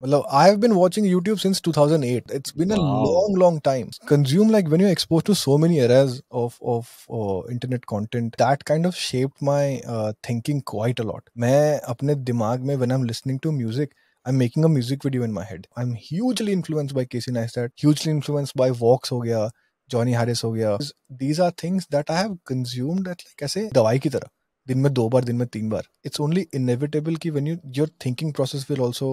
Well, I have been watching YouTube since 2008. It's been a long, long time. Consume like when you're exposed to so many eras of of uh, internet content, that kind of shaped my uh, thinking quite a lot. मैं अपने दिमाग में when I'm listening to music, I'm making a music video in my head. I'm hugely influenced by Casey Neistat, hugely influenced by Vox हो Johnny Harris हो These are things that I have consumed That like I say, the तरह. दिन में दो बार दिन में तीन बार इट्स ओनली इनएविटेबल कि when you your thinking process will also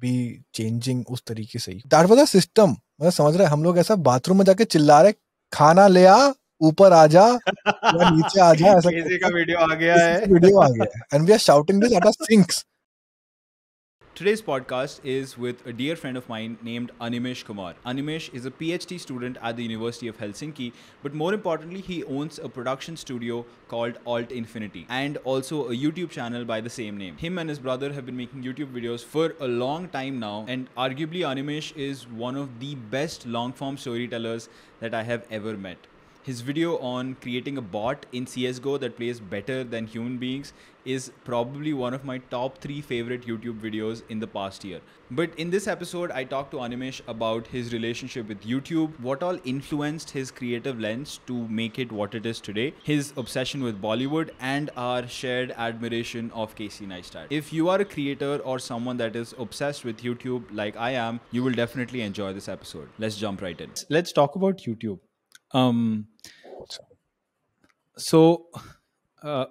be changing उस तरीके say that was a system मतलब समझ रहे हम लोग ऐसा बाथरूम में जाके चिल्ला रहे खाना ले आ ऊपर आ जा या नीचे आ जा ऐसा किसी का वीडियो आ गया है वीडियो आ गया and we are shouting this at a sinks Today's podcast is with a dear friend of mine named Animesh Kumar. Animesh is a PhD student at the University of Helsinki, but more importantly, he owns a production studio called Alt Infinity and also a YouTube channel by the same name. Him and his brother have been making YouTube videos for a long time now, and arguably, Animesh is one of the best long form storytellers that I have ever met. His video on creating a bot in CSGO that plays better than human beings is probably one of my top three favorite YouTube videos in the past year. But in this episode, I talked to Animesh about his relationship with YouTube, what all influenced his creative lens to make it what it is today, his obsession with Bollywood, and our shared admiration of Casey Neistat. If you are a creator or someone that is obsessed with YouTube like I am, you will definitely enjoy this episode. Let's jump right in. Let's talk about YouTube. Um, so, uh,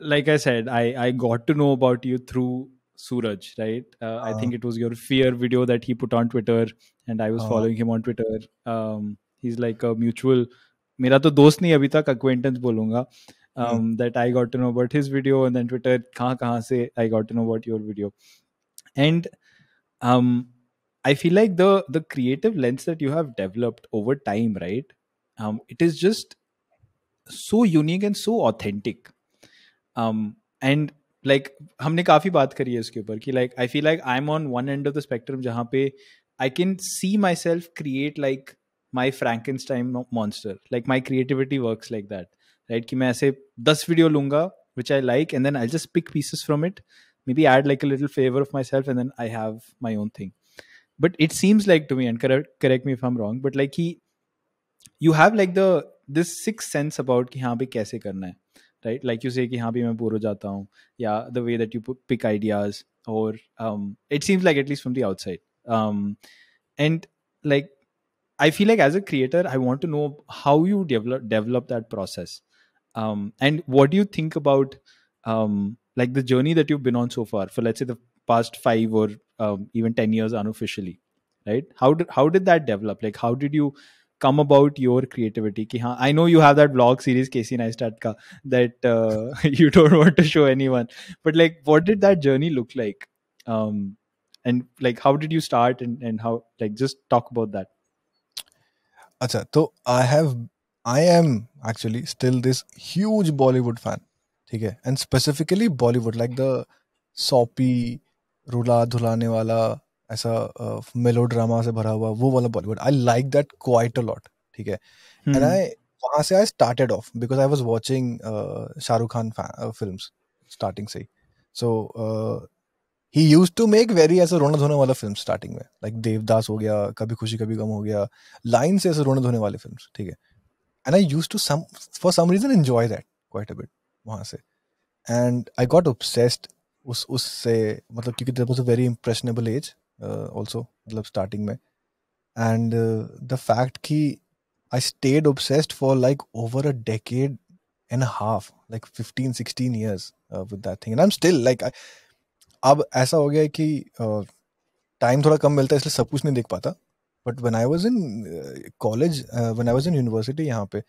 like I said, I I got to know about you through Suraj, right? Uh, uh, I think ah. it was your fear video that he put on Twitter, and I was uh, following him on Twitter. Um, he's like a mutual. मेरा तो दोस्त नहीं अभी तक acquaintance बोलूँगा. Hmm. Um, that I got to know about his video, and then Twitter कहाँ कहाँ से I got to know about your video, and um, I feel like the the creative lens that you have developed over time, right? Um, it is just so unique and so authentic and um, like हमने काफ़ी बात करी है उसके ऊपर कि like I feel like I am on one end of the spectrum जहाँ पे I can see myself create like my Frankenstein monster like my creativity work like that right कि मैं ऐसे दस वीडियो लूंगा which I like and then I just pick pieces from it maybe add like a little flavour of myself and then I have my own thing but it seems like to me and correct correct me wrong but like he you have like have like the this sixth sense about ki haan bhi kaise right like you say ki haan bhi main bore jata hu yeah the way that you pick ideas or um it seems like at least from the outside um and like i feel like as a creator i want to know how you develop develop that process um and what do you think about um like the journey that you've been on so far for let's say the past 5 or um, even 10 years unofficially right how did how did that develop like how did you come about your creativity ki i know you have that blog series casey neistat ka that uh, you don't want to show anyone but like what did that journey look like um, and like how did you start and, and how like just talk about that Acha, so i have i am actually still this huge bollywood fan okay and specifically bollywood like the soapy, rula dhulane wala ऐसा मेलो uh, drama से भरा हुआ वो वाला Bollywood I like that quite a lot ठीक है and I hmm. वहाँ से I started off because I was watching Shahrukh Khan film starting से ही so he used to make very ऐसा रोना धोने वाला फिल्म स्टार्टिंग में लाइक like देवदास हो गया कभी खुशी कभी गम हो गया लाइन से ऐसे रोना धोने वाली फिल्म ठीक है and I use to some for some reason enjoy that quite a bit वहाँ से एंड आई गॉट ऑब्सेस्ड उस उससे मतलब क्योंकि very impressionable age also uh, मतलब स्टार्टिंग में एंड द फैक्ट कि I stayed obsessed for like over a decade and half like fifteen sixteen years with that thing and I am still like अब ऐसा हो गया है कि time uh, थोड़ा कम मिलता है इसलिए सब कुछ नहीं देख पाता but when I was in college when I was in university यहाँ पे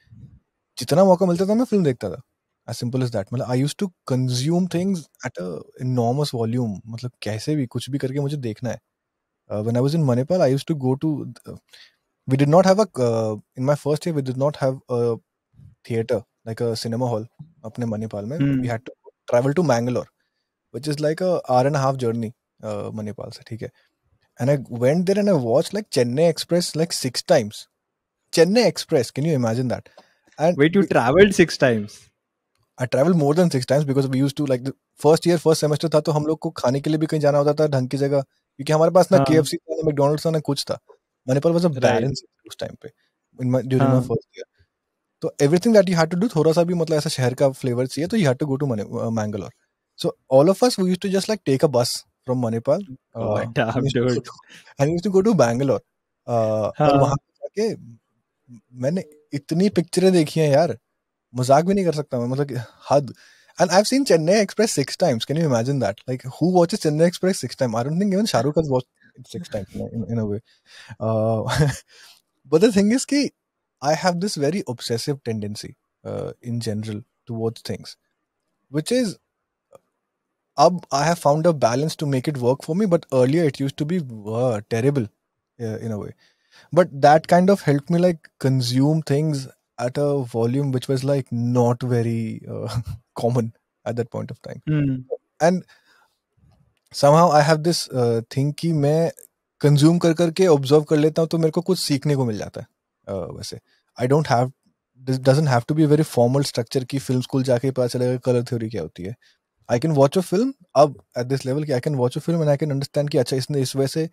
जितना मौका मिलता था मैं फिल्म देखता था एज सिंपल एज दैट मतलब I use to consume things at a enormous volume मतलब कैसे भी कुछ भी करके मुझे देखना है uh, when I was in Manipal, I used to go to. Uh, we did not have a uh, in my first year. We did not have a theater like a cinema hall. अपने Manipal mein. mm. we had to travel to Mangalore, which is like a hour and a half journey uh, Manipal se, ठीक है. And I went there and I watched like Chennai Express like six times. Chennai Express, can you imagine that? And wait, you we, traveled six times. I I more than six times because we used to like the first year, first semester था तो हम लोग को खाने के लिए भी कहीं जाना होता था ढंग की जगह क्योंकि हमारे पास ना के एफ सी था ना मैकडोनल्ड्स था ना कुछ था मैंने पर वॉज अ बैलेंस उस टाइम पे ड्यूरिंग माई फर्स्ट ईयर तो everything that you had to do थोड़ा सा भी मतलब ऐसा शहर का फ्लेवर चाहिए तो you had to go to Mangalore so all of us we use to just like take a bus from Manipal and used to go to Bangalore और हाँ। वहां जाके मैंने इतनी पिक्चरें देखी हैं यार मजाक भी नहीं कर सकता मैं मतलब हद And I've seen Chennai Express six times. Can you imagine that? Like, who watches Chennai Express six times? I don't think even Shahrukh has watched it six times in, in, a way. Uh, but the thing is, ki, I have this very obsessive tendency uh, in general towards things, which is अब I have found a balance to make it work for me, but earlier it used to be uh, terrible uh, in a way. But that kind of helped me like consume things at a volume which was like not very uh, common at that point of time mm. and somehow i have this uh, thing कि मैं consume कर करके observe कर लेता हूँ तो मेरे को कुछ सीखने को मिल जाता है uh, वैसे I don't have this doesn't have to be very formal structure की फिल्म स्कूल जाके पता चलेगा color theory क्या होती है I can watch a film अब at this level कि I can watch a film and I can understand कि अच्छा इसने इस वजह से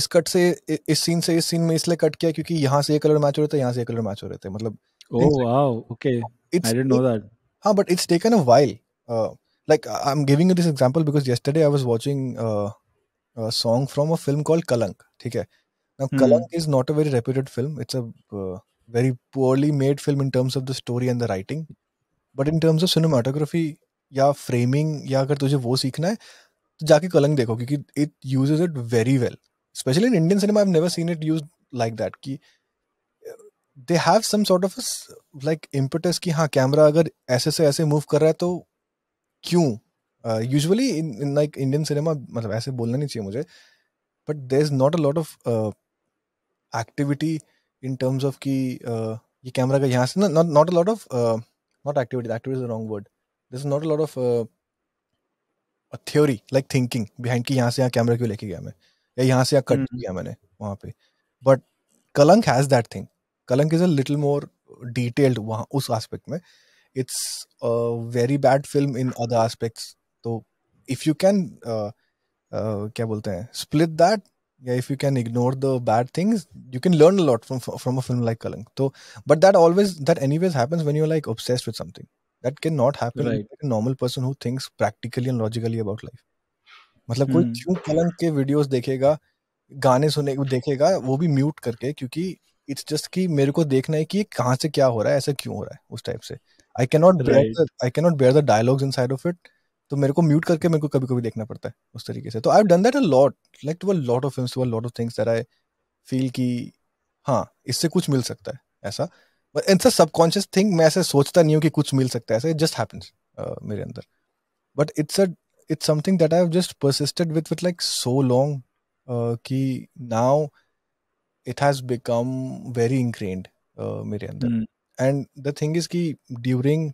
इस कट से इस सीन से इस सीन में इसलिए कट किया क्योंकि यहाँ से ये कलर मैच हो रहे थे यहाँ से ये कलर मैच हो रहे थे मतलब oh wow okay I didn't know that huh, but it's taken a while. Uh, like I'm giving you this example because yesterday I was watching uh, a song from a film called Kalank. Okay, now hmm. Kalank is not a very reputed film. It's a uh, very poorly made film in terms of the story and the writing, but in terms of cinematography yeah, framing yeah, अगर तुझे वो सीखना है तो जाके कलंक Kalank because it uses it very well. Especially in Indian cinema, I've never seen it used like that. कि they have some sort of like impetus कि हाँ कैमरा अगर ऐसे से ऐसे मूव कर रहा है तो क्यों usually in like Indian cinema मतलब ऐसे बोलना नहीं चाहिए मुझे but there is not a lot of activity in terms of की ये कैमरा का यहाँ से ना not a lot of not activity activity is wrong word this is not a lot of theory like thinking behind की यहाँ से यहाँ कैमरा क्यों लेके गया मैं या यहाँ से यहाँ कट hmm. किया मैंने वहाँ पे but Kalank has that thing Kalank is a little more detailed वहाँ उस आस्पेक्ट में it's very bad film in other aspects तो इफ यू कैन क्या बोलते हैं स्प्लिट दैट या if you can ignore the bad things you can learn lot from from a film like Kalank तो but that always that ways happens when you like obsessed with something that can not happen normal person who thinks practically and logically about life मतलब कोई hmm. क्यों कलंक के videos देखेगा गाने सुने देखेगा वो भी म्यूट करके क्योंकि इट्स जस्ट कि मेरे को देखना है कि कहाँ से क्या हो रहा है ऐसा क्यों हो रहा है उस टाइप से I can not I can not bear the dialogues side of it तो मेरे को म्यूट करके मेरे को कभी कभी देखना पड़ता है उस तरीके से तो I done that a lot like to a lot of films to a lot of things that I feel कि हाँ इससे कुछ मिल सकता है ऐसा but in a subconscious thing मैं ऐसे सोचता नहीं हूँ कि कुछ मिल सकता है ऐसा इट जस्ट हैपेंस मेरे अंदर but it's a it's something that I have just persisted with with like so long कि now it has become very ingrained मेरे अंदर एंड द थिंग इज की during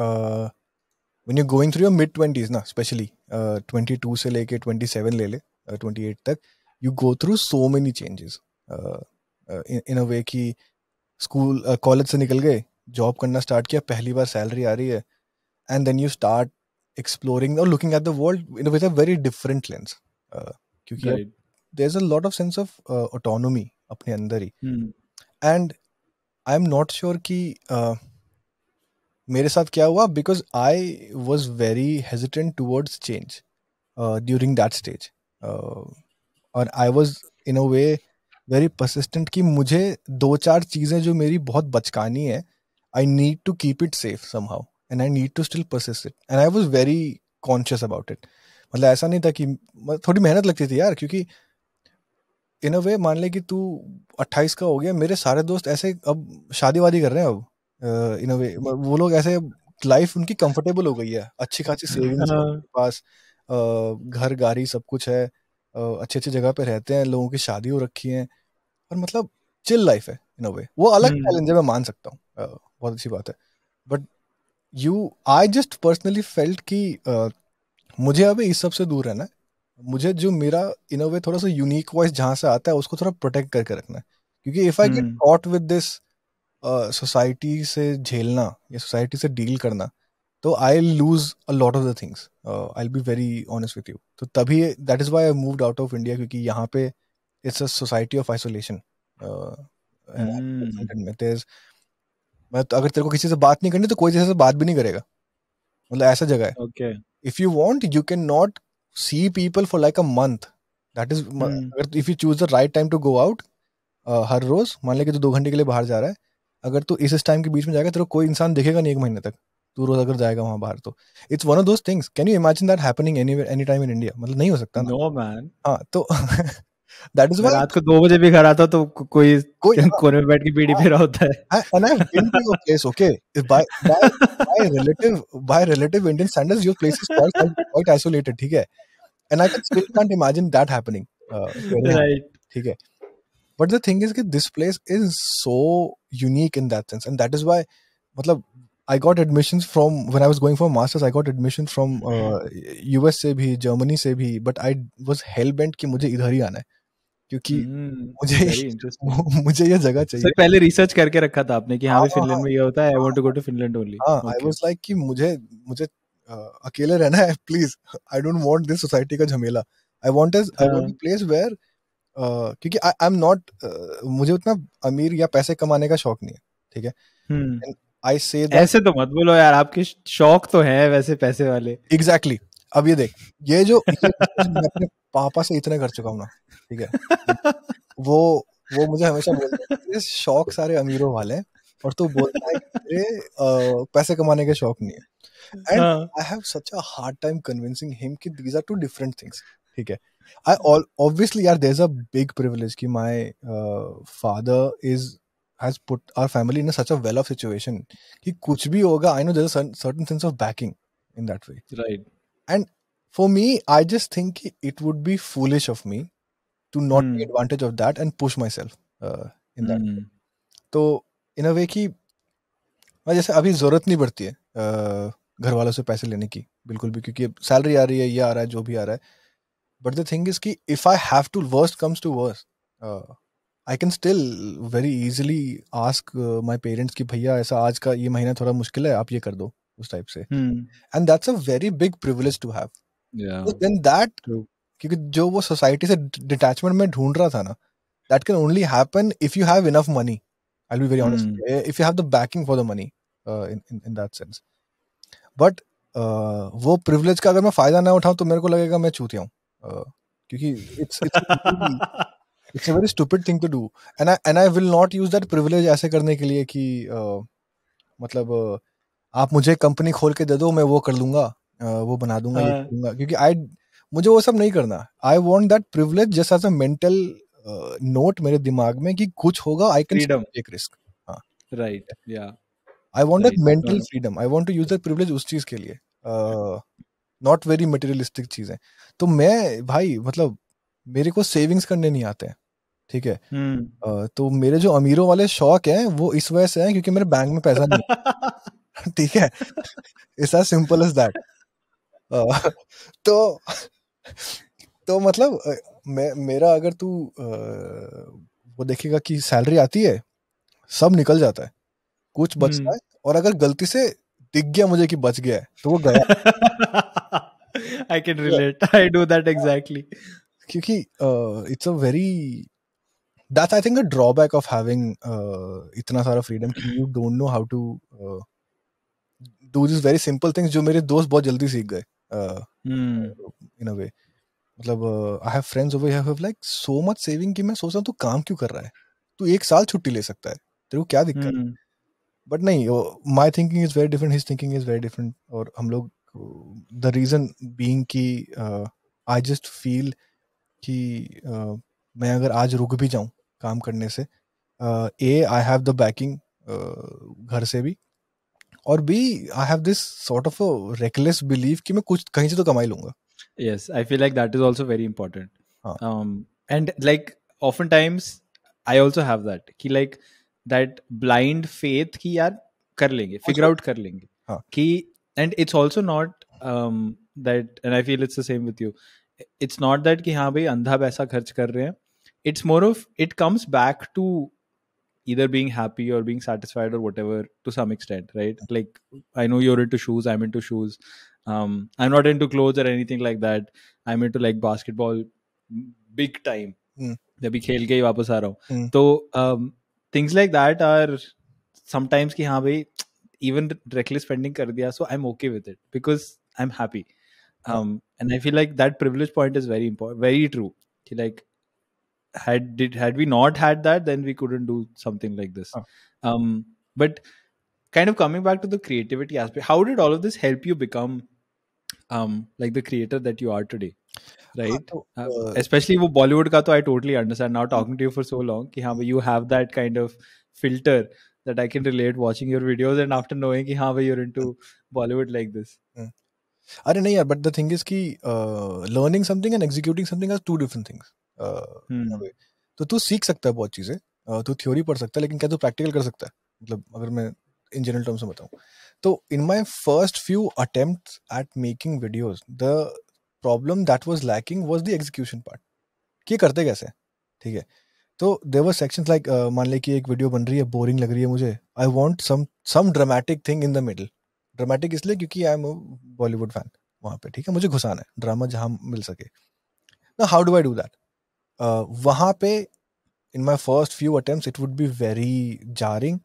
when you going through your mid twenties ना specially twenty two से लेके twenty seven ले ले twenty uh, eight तक you go through so many changes in a way कि स्कूल कॉलेज uh, से निकल गए जॉब करना स्टार्ट किया पहली बार सैलरी आ रही है and then you start exploring और looking at the world with a very different lens क्योंकि there is a lot of sense of autonomy अपने अंदर ही and I am not sure कि uh, मेरे साथ क्या हुआ because I was very hesitant towards change during that stage और I was in a way very persistent कि मुझे दो चार चीज़ें जो मेरी बहुत बचकानी है I need to keep it safe somehow and I need to still persist it and I was very conscious about it मतलब ऐसा नहीं था कि थोड़ी मेहनत लगती थी यार क्योंकि इन अ वे मान ले कि तू अट्ठाईस का हो गया मेरे सारे दोस्त ऐसे अब शादी वादी कर रहे हैं अब इन अ वे वो लोग ऐसे लाइफ उनकी कंफर्टेबल हो गई है अच्छी खासी सेविंग्स हाँ। पास घर गाड़ी सब कुछ है अच्छे अच्छी जगह पे रहते हैं लोगों की शादी हो रखी है और मतलब चिल लाइफ है इन अ वे वो अलग चैलेंज हम्म। है मैं मान सकता हूँ बहुत अच्छी बात है but you I just personally felt कि मुझे अभी इस सब से दूर रहना है मुझे जो मेरा इन वे थोड़ा सा यूनिक वॉइस जहां से आता है उसको थोड़ा प्रोटेक्ट करके रखना है क्योंकि if I get caught with this society से झेलना या सोसाइटी से डील करना तो I lose a lot of the things I be very honest with you तो तभी that is why I moved out of India क्योंकि यहाँ पे it's a society of isolation मैं तो अगर तेरे को किसी से बात नहीं करनी तो कोई जैसे बात भी नहीं करेगा मतलब ऐसा जगह है if you want you can not see people for like a month that is hmm. अगर if you choose the right time to go out हर रोज मान लिया कि तू दो घंटे के लिए बाहर जा रहा है अगर तू इस टाइम के बीच में जाएगा तेरे कोई इंसान देखेगा नहीं एक महीने तक तू रोज अगर जाएगा वहां बाहर तो it's one of those things can you imagine that happening any time in India मतलब नहीं हो सकता नो मैन हां तो दैट इज रात को दो बजे भी घर आता तो कोई कोई हाँ। कोने में बैठ के बीड़ी पी रहा होता है and I been to place okay by by relative by relative Indian standards your place is quite isolated ठीक है and I can still can't imagine that happening right ठीक है बट द थिंग इज कि this place is so unique in that sense and that is why मतलब I got admissions from when I was going for masters. I got admissions from uh, US से भी, Germany से भी, but I was hell bent कि मुझे इधर ही आना है. क्योंकि हम्म, मुझे मुझे ये जगह चाहिए सर पहले रिसर्च करके रखा था आपने कि हाँ फिनलैंड हाँ, में ये होता है I want to go to Finland only I was like कि मुझे मुझे अकेले रहना है please I don't want this society का झमेला I want I want place where क्योंकि आई एम नॉट मुझे उतना अमीर या पैसे कमाने का शौक नहीं है ठीक है आई हम्म। से ऐसे तो मत बोलो यार आपके शौक तो है वैसे पैसे वाले एग्जैक्टली exactly. अब ये देख ये जो ये मैं अपने पापा से इतने कर चुका हूँ ना ठीक है वो वो मुझे हमेशा बोलते हैं शौक सारे अमीरों वाले हैं और तू बोलता है तेरे पैसे कमाने के शौक नहीं है and I have such a hard time convincing him कि these are two different things ठीक है आई ऑल ऑब्वियसली यार there is a big privilege कि my father is has put our family in such a well off situation कि कुछ भी होगा I know there is certain sense of backing in that way right and for me I just think it would be foolish of me to not mm. take hmm. advantage of that and push myself uh, in that mm. तो in a वे मैं जैसे अभी ज़रूरत नहीं पड़ती है uh, घर वालों से पैसे लेने की बिल्कुल भी क्योंकि सैलरी आ रही है ये आ रहा है जो भी आ रहा है बट द थिंग इज कि if I have to worst comes to worst I can still very easily ask my parents कि भैया ऐसा आज का ये महीना थोड़ा मुश्किल है आप ये कर दो उस टाइप से and that's a very big privilege to have then that क्योंकि जो वो सोसाइटी से डिटैचमेंट में ढूंढ रहा था ना that can only happen if you have enough money I be very honest if you have the backing for the money in that sense but वो प्रिवलेज का अगर मैं फायदा ना उठाऊं तो मेरे को लगेगा मैं चूतिया हूँ uh, क्योंकि it's it's a very stupid thing to do and I and I will not use that privilege ऐसे करने के लिए कि uh, मतलब uh, आप मुझे कंपनी खोल के दे दो मैं वो कर लूंगा uh, वो बना दूंगा, uh, ये हाँ। क्योंकि आई मुझे वो सब नहीं करना I want that privilege just as a mental note मेरे दिमाग में कि कुछ होगा I can take risk right या I want that mental freedom I want to use that privilege उस चीज के लिए नॉट वेरी मटेरियलिस्टिक चीजें तो मैं भाई मतलब मेरे को सेविंग्स करने नहीं आते ठीक है hmm. तो मेरे जो अमीरों वाले शौक हैं वो इस वजह से हैं क्योंकि मेरे बैंक में पैसा नहीं ठीक है it's as simple as that तो तो मतलब मैं मेरा अगर तू वो देखेगा कि सैलरी आती है सब निकल जाता है कुछ बचता हम्म। है और अगर गलती से दिख गया मुझे कि बच गया है तो वो गया I can relate I do that exactly क्योंकि it's a very that's I think a drawback of having इतना सारा फ्रीडम कि you don't know how to do this very simple things जो मेरे दोस्त बहुत जल्दी सीख गए इन अ वे मतलब I have friends over have like so much saving कि मैं सोच रहा तू तो काम क्यों कर रहा है तू तो एक साल छुट्टी ले सकता है तेरे को क्या दिक्कत है बट hmm. नहीं my thinking is very different his thinking is very different और हम लोग द रीज़न बींग की आई जस्ट फील कि uh, uh, मैं अगर आज रुक भी जाऊँ काम करने से A I have the backing घर से भी और B I have this sort of a reckless believe कि मैं कुछ कहीं से तो कमाई लूंगा yes I feel like that is also very important and like often times I also have that कि लाइक दैट ब्लाइंड फेथ कि यार कर लेंगे फिगर आउट कर लेंगे हाँ. कि and it's also not that and I feel it's the same with you it's not that कि हाँ भाई अंधा पैसा खर्च कर रहे हैं it's more of it comes back to either being happy or being satisfied or whatever to some extent right like i know you're into shoes i'm into shoes um i'm not into clothes or anything like that i'm into like basketball big time mm. khel ke wapas aa mm. so um things like that are sometimes ki bhai, even reckless spending kar diya, so i'm okay with it because i'm happy um and i feel like that privilege point is very important very true like had did had we not had that then we couldn't do something like this oh. um but kind of coming back to the creativity aspect how did all of this help you become um like the creator that you are today right uh, uh, especially with bollywood ka to i totally understand now talking to you for so long ki you have that kind of filter that i can relate watching your videos and after knowing ki you're into bollywood like this hmm. अरे नहीं यार but the thing is कि learning something and executing something are two different things हम्म। तो तू सीख सकता है बहुत चीज़ें तू थ्योरी पढ़ सकता है लेकिन क्या तू प्रैक्टिकल कर सकता है मतलब अगर मैं इन जनरल टर्म्स में बताऊँ तो in my first few attempt at making videos the problem that was lacking was the execution part कि करते कैसे ठीक है तो देर वर सेक्शन लाइक मान लें कि एक वीडियो बन रही है बोरिंग लग रही है मुझे I want some some dramatic thing in the middle dramatic इसलिए क्योंकि आई एम बॉलीवुड फैन वहाँ पे ठीक है मुझे घुसाना है ड्रामा जहाँ मिल सके ना how do I do that वहाँ पे in my first few attempt it would be very jarring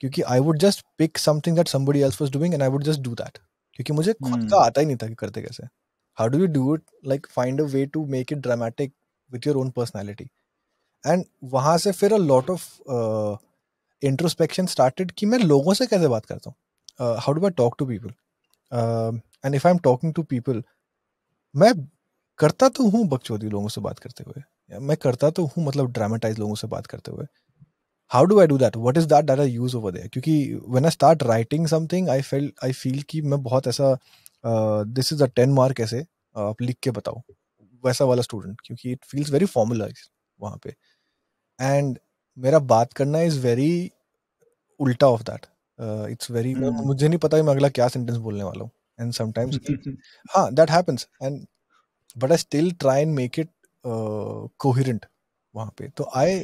क्योंकि I would just pick something that somebody else was doing and I would just do that क्योंकि मुझे hmm. खुद का आता ही नहीं था कि करते कैसे how do you do it like find a way to make it dramatic with your own personality and वहाँ से फिर a lot of introspection started कि मैं लोगों से कैसे बात करता हूँ how do I talk to people and if I am talking to people मैं करता तो हूँ बकचोदी लोगों से बात करते हुए मैं करता तो हूँ मतलब ड्रामेटाइज लोगों से बात करते हुए how do I do that what is that data use over there क्योंकि when I start writing something I feel I feel कि मैं बहुत ऐसा this is a ten mark ऐसे आप लिख के बताओ वैसा वाला स्टूडेंट क्योंकि इट फील्स वेरी फॉर्मुलाइज वहाँ पे एंड मेरा बात करना इज वेरी उल्टा ऑफ दैट इट्स वेरी मुझे नहीं पता कि मैं अगला क्या सेंटेंस बोलने वाला हूँ एंड समटाइम्स हाँ that happens and but I still try and make it coherent uh, वहाँ पे तो I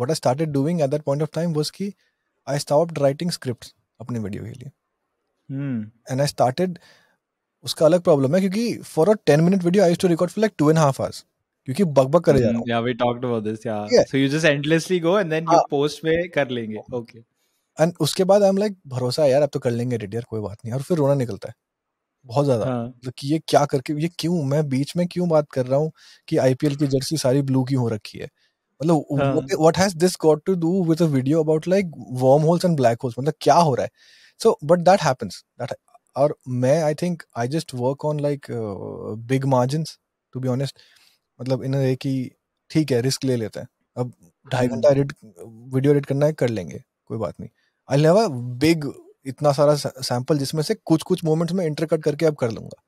what I started doing at that point of time was की आई स्टॉप राइटिंग स्क्रिप्ट अपने वीडियो के लिए एंड आई स्टार्टेड उसका अलग problem है क्योंकि for a ten minute video I to record for like two and half hours क्योंकि बग बग करे जा रहा हूँ या अबाउट दिस या so you just endlessly go and then you post पे कर लेंगे ओके हाँ। एंड उसके बाद आई एम लाइक भरोसा यार अब तो कर लेंगे एडिट यार कोई बात नहीं और फिर रोना निकलता है बहुत ज्यादा हाँ. मतलब कि ये क्या करके ये क्यों मैं बीच में क्यों बात कर रहा हूँ कि आईपीएल की जर्सी सारी ब्लू की हो रखी है मतलब what has this got to do with a video about like worm holes and black holes मतलब क्या हो रहा है so but that happens that और मैं I think I just work on like big margin to be honest मतलब in वे कि ठीक है रिस्क ले लेते हैं अब ढाई हाँ। घंटा एडिट वीडियो एडिट करना है कर लेंगे कोई बात नहीं आई लेव अ बिग इतना सारा सैंपल जिसमें से कुछ कुछ मोमेंट्स में इंटरकट करके अब कर लूंगा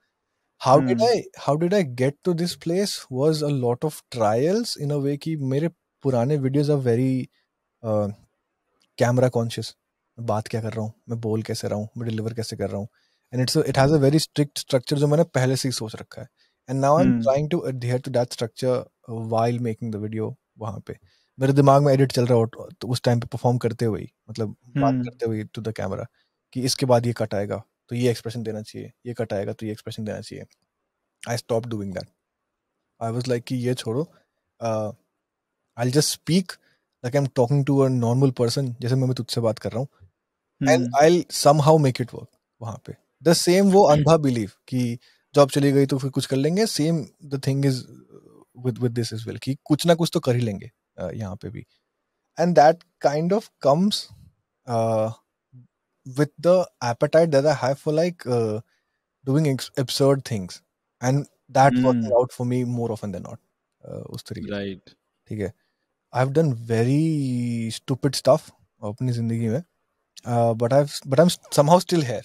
how did I how did I get to this place was a lot of trials in a way कि मेरे पुराने videos are very camera conscious मैं बात क्या कर रहा हूँ मैं बोल कैसे रहा हूँ मैं डिलीवर कैसे कर रहा हूँ and it's it has a very strict structure जो मैंने पहले से ही सोच रखा है and now I am trying to adhere to that structure while making the video वहाँ पे मेरे दिमाग में एडिट चल रहा हो तो उस टाइम पे परफॉर्म करते हुए मतलब बात hmm. करते हुए टू द कैमरा कि इसके बाद ये कट आएगा तो ये एक्सप्रेशन देना चाहिए ये कट आएगा तो ये एक्सप्रेशन देना चाहिए I stop doing that I was like कि ये छोड़ो I just speak like I am talking to a normal person जैसे मैं तुझसे बात कर रहा हूँ and I somehow make it work वहाँ पे द सेम वो अनभा बिलीव कि जॉब चली गई तो फिर कुछ कर लेंगे same the thing is with with this as well कि कुछ ना कुछ तो कर ही लेंगे uh, यहाँ पे भी and that kind of comes with the appetite that I have for like uh, doing absurd things, and that worked hmm. out for me more often than not. Uh, right. Okay. I've done very stupid stuff in my life, but I've but I'm somehow still here.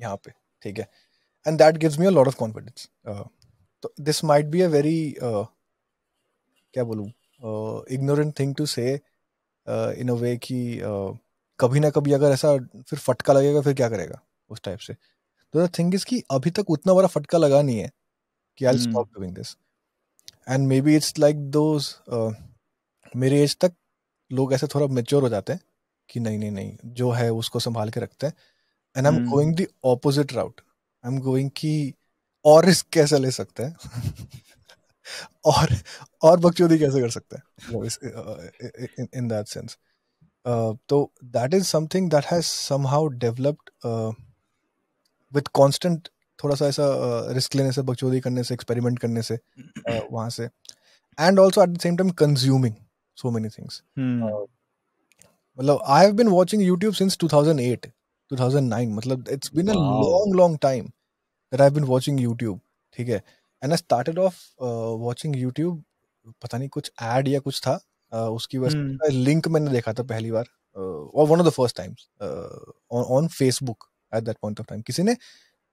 यहाँ पे ठीक है and that gives me a lot of confidence तो this might be a very क्या बोलूँ ignorant thing to से इन a वे की uh, कभी ना कभी अगर ऐसा फिर फटका लगेगा फिर क्या करेगा उस टाइप से तो द थिंग इज कि अभी तक उतना बड़ा फटका लगा नहीं है कि I stop doing this and maybe it's like those मेरे एज तक लोग ऐसे थोड़ा मेच्योर हो जाते हैं कि नहीं नहीं नहीं जो है उसको संभाल के रखते हैं and I am going the opposite route I am going कि और रिस्क कैसे ले सकते हैं और और बकचोदी कैसे कर सकते हैं इन दैट सेंस तो that is something that has somehow developed with constant थोड़ा सा ऐसा रिस्क uh, लेने से बकचोदी करने से एक्सपेरिमेंट करने से uh, वहां से and also at the same time consuming so many things मतलब I have been watching YouTube since 2008 2009 मतलब it's been a long long time that I been YouTube ठीक है and I started off watching YouTube पता नहीं कुछ add या कुछ था उसकी वजह लिंक हम्म। मैंने देखा था पहली बार और one of the first times on Facebook at that point of time किसी ने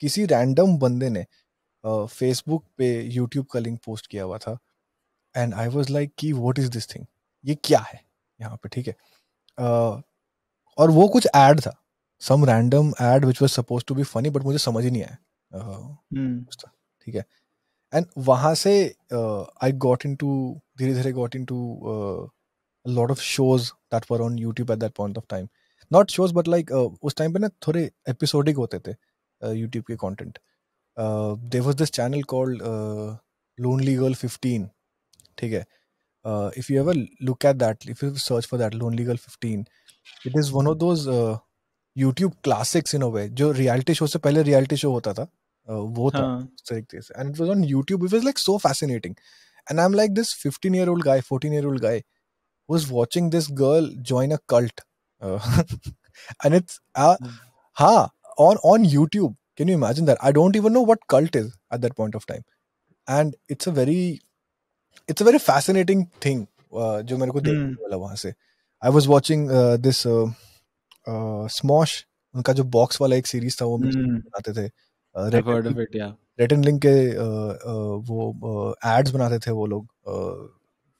किसी रैंडम बंदे ने फेसबुक uh, पे यूट्यूब का लिंक पोस्ट किया हुआ था एंड आई वॉज लाइक कि वॉट इज दिस थिंग ये क्या है यहाँ पे ठीक है uh, और वो कुछ एड था some random ad which was suppose to be funny but मुझे समझ ही नहीं आया हम्म। ठीक है एंड वहाँ से I got in to dhere dhere got into uh, a lot of shows that were on YouTube at that point of time. Not shows, but like uh, उस time पे ना थोड़े episodic होते थे uh, YouTube content. Uh, there was this channel called uh, Lonely Girl 15. ठीक है. if you ever look at that, if you search for that Lonely Girl 15, it is one of those YouTube classics in a way. जो reality show से पहले reality show होता था. Uh, वो था इस तरीके से and it was on YouTube it was like so fascinating and I'm like, this 15 year old guy, 14 year old guy was watching this girl join a cult. Uh, and it's, uh, ha, on, on YouTube. Can you imagine that? I don't even know what cult is at that point of time. And it's a very, it's a very fascinating thing. Uh, जो मेरे को hmm. देखने वाला वहां से I was watching this Smosh उनका जो box वाला एक सीरीज था वो hmm. बनाते थे uh, रिटर्न लिंक के वो एड्स बनाते थे वो लोग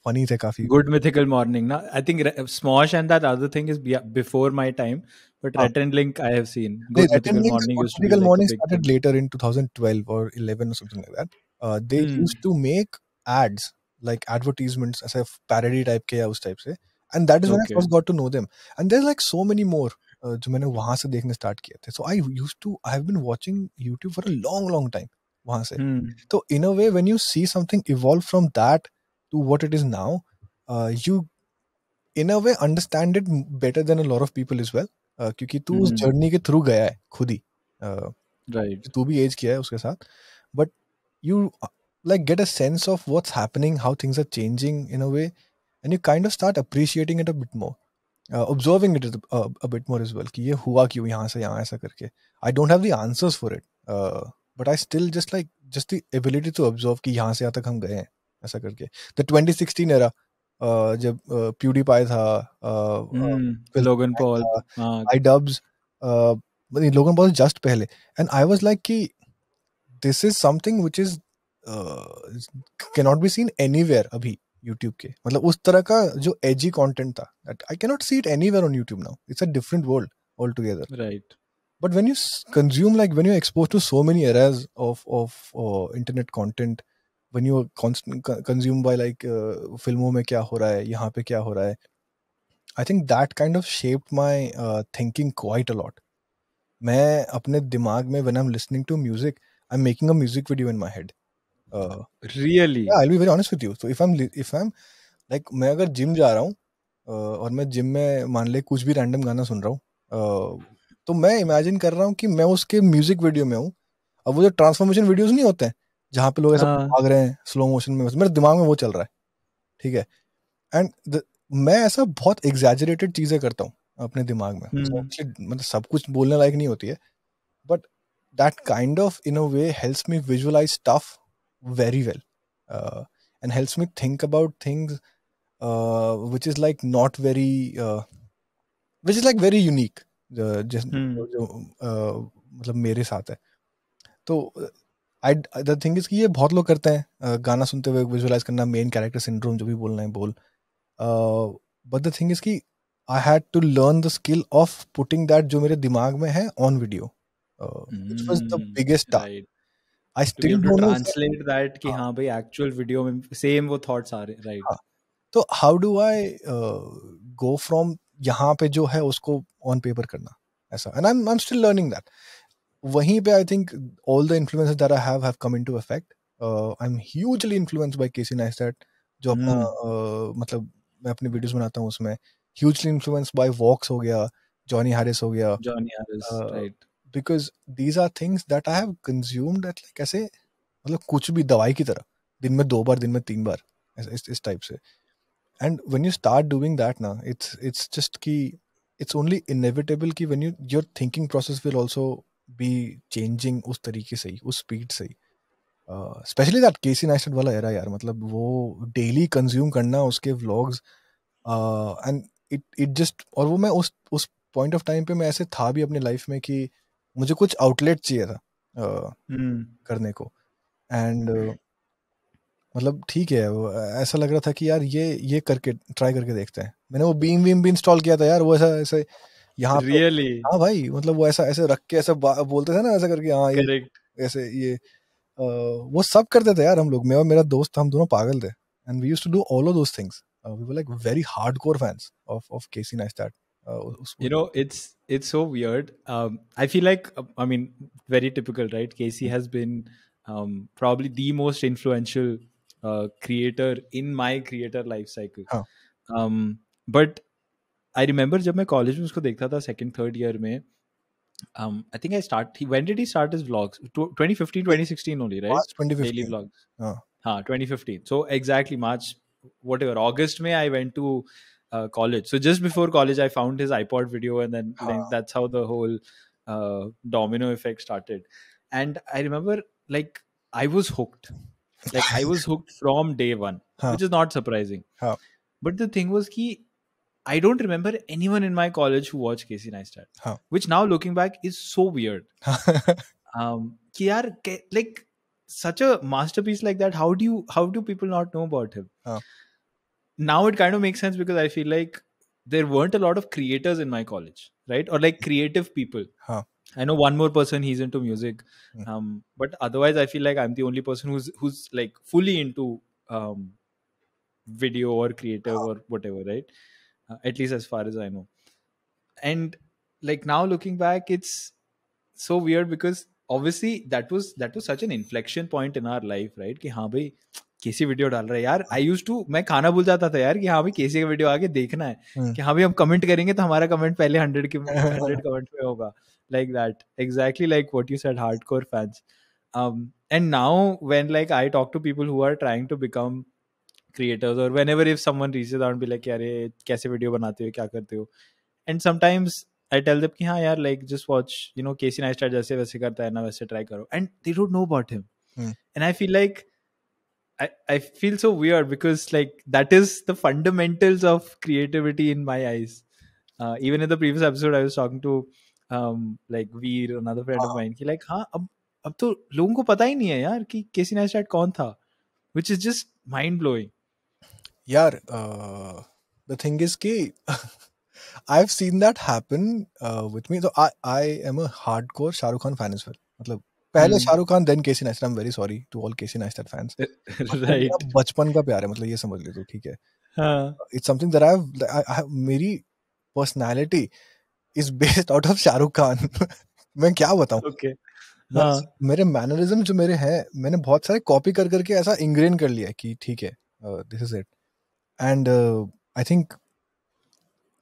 फनी थे काफी गुड मिथिकल मॉर्निंग ना I think Smosh and that other thing is before my time but Rhett and Link I have seen Good Mythical Morning started later in 2012 और 11 और something like that they used to make ads like advertisements ऐसे parody type के उस type से and that is when I first got to know them and there is like so many more जो मैंने वहां से देखने स्टार्ट किए थे so I used to I have been watching YouTube for a long long time वहां से हम्म। तो in a way when you see something evolve from that to what it is now you in a way understand it better than a lot of people as well क्योंकि तू उस journey हम्म। के through गया है खुद ही right uh, तू भी as किया है उसके साथ but you like get a sense of what's happening how things are changing in a way and you kind of start appreciating it a bit more observing it a bit more as well कि ये हुआ क्यों यहाँ से यहाँ ऐसा करके I don't have the answers for it but I still just like just the ability to observe कि यहाँ से यहाँ तक हम गए हैं ऐसा करके द ट्वेंटी सिक्सटीन एरा जब प्यूडी पाए था Logan Paul iDubbbz Logan Paul just पहले एंड आई वाज लाइक कि this is something which is can not be seen anywhere अभी यूट्यूब के मतलब उस तरह का जो एजी कंटेंट था I can not see it anywhere on YouTube now it's a different world all together right but when you consume like when you're exposed to so many eras of of uh, internet content when you're constant consumed by like uh, filmon mein kya ho raha hai yahan pe kya ho raha hai i think that kind of shaped my uh, thinking quite a lot मैं अपने दिमाग में when I am listening to music I am making a music video in my head really I be very honest with you so if I am if I am like मैं अगर gym जा रहा हूँ uh, और मैं gym में मान ले कुछ भी रैंडम गाना सुन रहा हूँ uh, तो मैं इमेजिन कर रहा हूँ कि मैं उसके म्यूजिक वीडियो में हूँ अब वो जो ट्रांसफॉर्मेशन वीडियोस नहीं होते हैं जहाँ पे लोग ऐसे हाँ। भाग रहे हैं स्लो मोशन में मेरे दिमाग में वो चल रहा है ठीक है एंड मैं ऐसा बहुत एग्जैजरेटेड चीजें करता हूँ अपने दिमाग में हम्म। मतलब सब कुछ बोलने लायक नहीं होती है but that kind of in a way helps me visualise tough very well and helps me think about things which is like not very which is like very unique जिस जो हम्म। मतलब मेरे साथ है तो आई द थिंग इज कि ये बहुत लोग करते हैं गाना सुनते हुए विजुलाइज करना मेन कैरेक्टर सिंड्रोम जो भी बोलना है बोल बट द थिंग इज कि I had to learn the skill of putting that जो मेरे दिमाग में है on video which was the biggest task I still don't translate that कि हां हाँ भाई एक्चुअल वीडियो में सेम वो थॉट्स आ रहे राइट हाँ। तो how do I go from यहाँ पे जो है उसको ऑन पेपर करना ऐसा and I I am still learning that वहीं पे I think all the influence that I have have come into effect I am hugely influenced by Casey Neistat जो अपना hmm. uh, मतलब मैं अपनी वीडियोस बनाता हूँ उसमें ह्यूजली इन्फ्लुएंस बाय वॉक्स हो गया जॉनी हैरिस हो गया Johnny Harris right because these are things that I have consumed at like ऐसे मतलब कुछ भी दवाई की तरह दिन में दो बार दिन में तीन बार इस इस टाइप से and when you start doing that ना इट्स इट्स जस्ट की इट्स ओनली इनएविटेबल कि when you your thinking process will also be changing उस तरीके से ही उस स्पीड से ही स्पेशली दैट के सी नाइसड वाला एरा यार मतलब वो डेली कंज्यूम करना उसके vlogs and it it just और वो मैं उस उस पॉइंट ऑफ टाइम पे मैं ऐसे था भी अपनी लाइफ में कि मुझे कुछ आउटलेट चाहिए था uh, mm. करने को एंड मतलब ठीक है वो ऐसा लग रहा था कि यार ये ये करके ट्राई करके देखते हैं मैंने वो बीम वीम भी इंस्टॉल किया था यार वो ऐसा ऐसे यहाँ रियली really? हाँ भाई मतलब वो ऐसा ऐसे रख के ऐसा बोलते थे ना ऐसा करके हाँ ये ऐसे ये आ, वो सब करते थे यार हम लोग मैं और मेरा दोस्त हम दोनों पागल थे and we use to do all of those things we were like very hard core fans of of Casey nice that Uh, uh you know it's it's so weird um, i feel like uh, i mean very typical right casey hmm. has been um, probably the most influential creator in my creator life cycle um, but I remember जब मैं college में उसको देखता था second third year में um, I think I start. He, when did he start his vlogs? 2015, 2016 only, right? March 2015. Daily vlogs. Uh. 2015. So exactly March, whatever. August May, I went to uh, college. So just before college, I found his iPod video, and then uh. like, that's how the whole uh, domino effect started. And I remember, like, I was hooked like i was hooked from day one huh. which is not surprising huh. but the thing was key I don't remember anyone in my college who watched Casey Neistat, huh. which now looking back is so weird. um, ki yaar, like such a masterpiece like that. How do you? How do people not know about him? Huh. Now it kind of makes sense because I feel like there weren't a lot of creators in my college, right? Or like creative people. Huh. I know one more person he's into music, hmm. um, but otherwise I feel like I'm the only person who's who's like fully into um, video or creative or whatever, right? Uh, at least as far as I know. And like now looking back, it's so weird because obviously that was that was such an inflection point in our life, right? कि हाँ भाई कैसी video डाल रहा है यार आई use to मैं खाना भूल जाता था यार कि हाँ भाई कैसी का वीडियो आगे देखना है hmm. कि हाँ भाई हम कमेंट करेंगे तो हमारा कमेंट पहले हंड्रेड के हंड्रेड कमेंट में होगा like that exactly like what you said hardcore fans um and now when like i talk to people who are trying to become creators or whenever if someone reaches out and be like kaise अरे कैसे video बनाते हो क्या करते हो and sometimes I tell them like just watch, you know, watch you know Casey Neistat जैसे वैसे करता है ना वैसे ट्राई करो and they don't know about him And I feel like I, I feel so weird because like that is the fundamentals of creativity in my eyes. Uh, even in the previous episode, I was talking to like Veer another friend of mine की like हाँ अब अब तो लोगों को पता ही नहीं है यार कि केसी नाइस्टैट कौन था which is just mind blowing यार द थिंग इज कि I have seen that happen with me तो I I am a hardcore Shahrukh Khan fan as well मतलब पहले Shahrukh Khan then Casey Neistat I am very sorry to all Casey Neistat fans right बचपन का प्यार है मतलब ये समझ ले तो ठीक है हां it's something that I have मेरी personality is based out of Shahrukh Khan मैं क्या बताऊं ओके okay. हाँ. मेरे मैनरिज्म जो मेरे हैं मैंने बहुत सारे कॉपी कर करके ऐसा इंग्रेन कर लिया कि ठीक है this is it and I think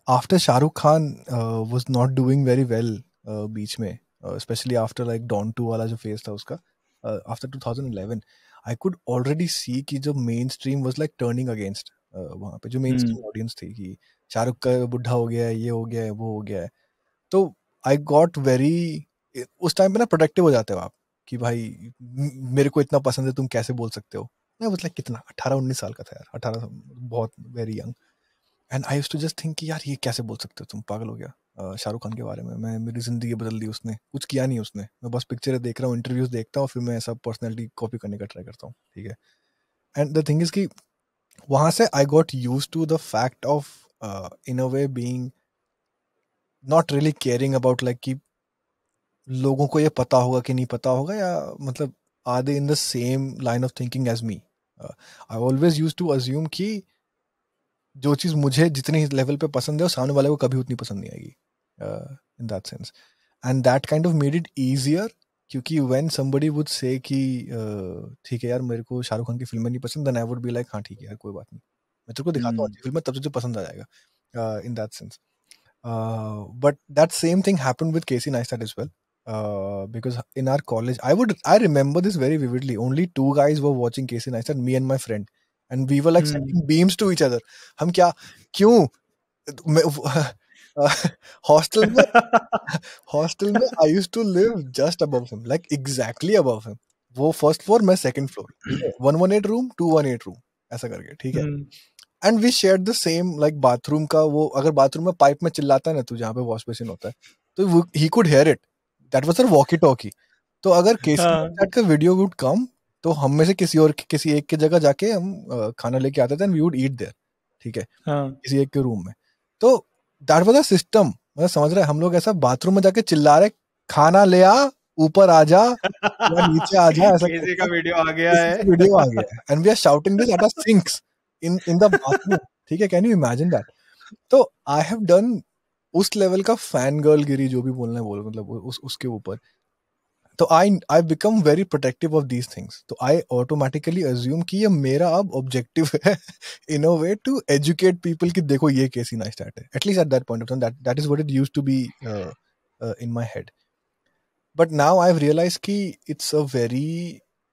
after Shahrukh Khan was not doing very well बीच में specially after like Don two वाला जो फेज था उसका after two thousand eleven I could already see कि जो mainstream was like turning against वहाँ पे जो मेन स्ट्रीम ऑडियंस थी कि शाहरुख का बुढ़ा हो गया है ये हो गया है वो हो गया है तो आई गॉट वेरी उस टाइम पे ना प्रोडक्टिव हो जाते हो आप कि भाई मेरे को इतना पसंद है तुम कैसे बोल सकते हो मैं बोला कितना अठारह उन्नीस साल का था यार अठारह बहुत very young and I to just think कि यार ये कैसे बोल सकते हो तुम पागल हो गया शाहरुख खान के बारे में मैं मेरी ज़िंदगी बदल दी उसने कुछ किया नहीं उसने मैं बस पिक्चरें देख रहा हूँ इंटरव्यूज़ देखता हूँ फिर मैं सब पर्सनैलिटी कॉपी करने का ट्राई करता हूँ ठीक है एंड द थिंग इज़ कि वहाँ से I got use to the fact of in a way being not really caring about like कि लोगों को ये पता होगा कि नहीं पता होगा या मतलब are they in the same line of thinking as me I always use to assume कि जो चीज़ मुझे जितनी लेवल पे पसंद है वो सामने वाले को कभी उतनी पसंद नहीं आएगी in that sense and that kind of made it easier क्योंकि वेन समबडी वुड से कि uh, ठीक है यार मेरे को शाहरुख खान की फिल्में नहीं पसंद then I would be like हाँ ठीक है यार कोई बात नहीं मैं तेरे को दिखाता हूँ हम्म। फिल्म तब से जो पसंद आ जाएगा in that sense Uh, but that same thing happened with Casey Neistat as well. Uh, because in our college, I would I remember this very vividly. Only two guys were watching Casey Neistat, me and my friend, and we were like hmm. sending beams to each other. हम क्या क्यों uh, Hostel hostel. I used to live just above him, like exactly above him. Above him वो first floor, मैं hmm. 118 room, 218 room. ऐसा करके ठीक है hmm. And we share the same like bathroom का वो अगर बाथरूम में पाइप में चिल्लाता है ना तो जहाँ पे वॉश मशीन होता है तो he could hear it that was sir walkie talkie तो अगर केसी हाँ। का वीडियो वुड कम तो हम में से किसी और किसी एक की जगह जाके हम खाना लेके आते थे and we would eat there ठीक है हाँ। किसी एक के रूम में तो दैट वॉज अ सिस्टम मतलब समझ रहे हम लोग ऐसा बाथरूम में जाके चिल्ला रहे खाना ले आ ऊपर आ जा नीचे आ जा ऐसा किसी का वीडियो आ गया है वीडियो आ गया and we are shouting this at a sinks in in the bathroom ठीक है कैन यू इमेजिन दैट तो आई हैव डन उस लेवल का फैन गर्ल गिरी जो भी बोलना है बोलो मतलब उस उसके ऊपर तो I I become very protective of these things तो आई ऑटोमेटिकली अज्यूम कि ये मेरा अब ऑब्जेक्टिव है in a way to educate people कि देखो ये केस ही ना स्टार्ट है at least at that point of time that is what it use to be in my head but now I have realise कि it's a very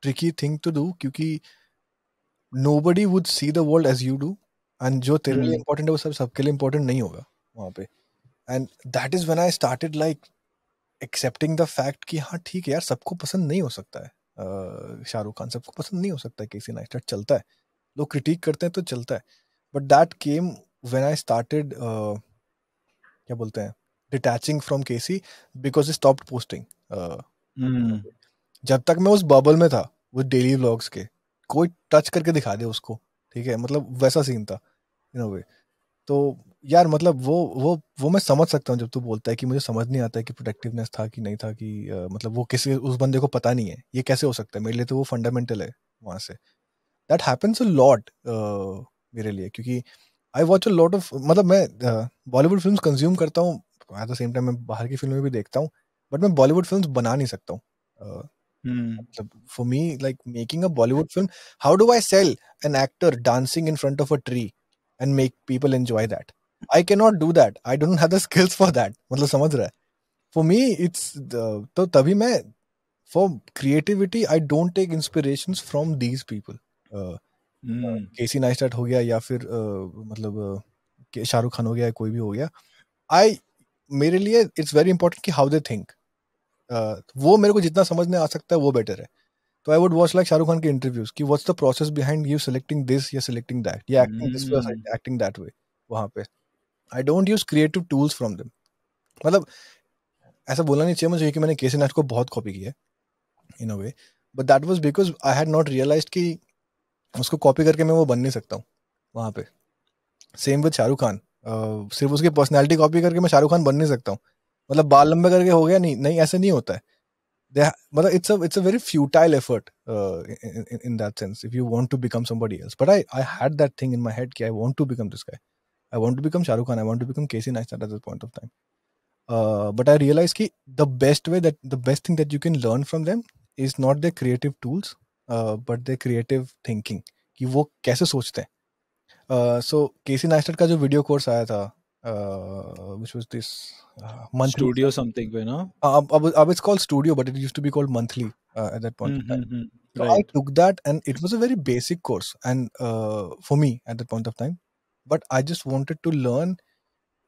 tricky thing to do क्योंकि uh, nobody would see the world as you do and जो तेरे लिए important hmm. है वो सब सबके लिए इंपॉर्टेंट नहीं होगा वहाँ पे and that is when I started like accepting the fact कि हाँ ठीक है यार सबको पसंद नहीं हो सकता है uh, शाहरुख खान सबको पसंद नहीं हो सकता है केसी नाइस्टेट चलता है लोग क्रिटिक करते हैं तो चलता है but that came when I started क्या बोलते हैं detaching from Casey because stop posting जब तक मैं उस बबल में था वो डेली व्लॉग्स के कोई टच करके दिखा दे उसको ठीक है मतलब वैसा सीन था इन वे तो यार मतलब वो वो वो मैं समझ सकता हूँ जब तू बोलता है कि मुझे समझ नहीं आता है कि प्रोटेक्टिवनेस था कि नहीं था कि आ, मतलब वो किसी उस बंदे को पता नहीं है ये कैसे हो सकता है मेरे लिए तो वो फंडामेंटल है वहाँ say that happens a lot मेरे लिए क्योंकि I watch a lot of मतलब मैं बॉलीवुड फिल्म कंज्यूम करता हूँ एट द सेम टाइम मैं बाहर की फिल्में भी देखता हूँ बट मैं बॉलीवुड फिल्म बना नहीं सकता हूँ for me like making a bollywood film how do i sell an actor dancing in front of a tree and make people enjoy that i cannot do that i don't have the skills for that मतलब समझ रहा है for me it's तो तभी मैं for creativity i don't take inspirations from these people uh, Casey Neistat हो गया या फिर uh, मतलब शाहरुख खान हो गया कोई भी हो गया आई मेरे लिए इट्स वेरी इंपॉर्टेंट कि हाउ दे थिंक वो मेरे को जितना समझ में आ सकता है वो बेटर है तो I would watch like Shahrukh Khan के इंटरव्यूज की what's the process behind you selecting this या सिलेक्टिंग दैट या एक्टिंग एक्टिंग दैट वे वहाँ पे I don't use creative tools from them मतलब ऐसा बोलना नहीं चाहिए मुझे कि मैंने केसी नाथ को बहुत कॉपी किया है in a way but that was because I had not realise कि उसको कॉपी करके मैं वो बन नहीं सकता हूँ वहाँ पे सेम विद शाहरुख खान सिर्फ उसकी पर्सनैलिटी कॉपी करके मैं शाहरुख खान बन नहीं सकता हूँ मतलब बाल लंबे करके हो गया नहीं नहीं ऐसे नहीं होता है दे मतलब it's a it's a very futile effort in that sense if you want to become somebody else but I I had that thing in my head कि I want to become this guy I want to become Shahrukh Khan I want to become Casey Neistat at this point of time but I realise की the best way that the best thing that you can learn from them is not the creative tools but the creative thinking कि वो कैसे सोचते हैं सो केसी नाइस्टन का जो video course आया था uh, which was this uh, monthly studio something, you know? Uh, uh, it's called studio, but it used to be called monthly uh, at that point. Mm-hmm, mm-hmm. So right. I took that, and it was a very basic course, and uh, for me at that point of time. But I just wanted to learn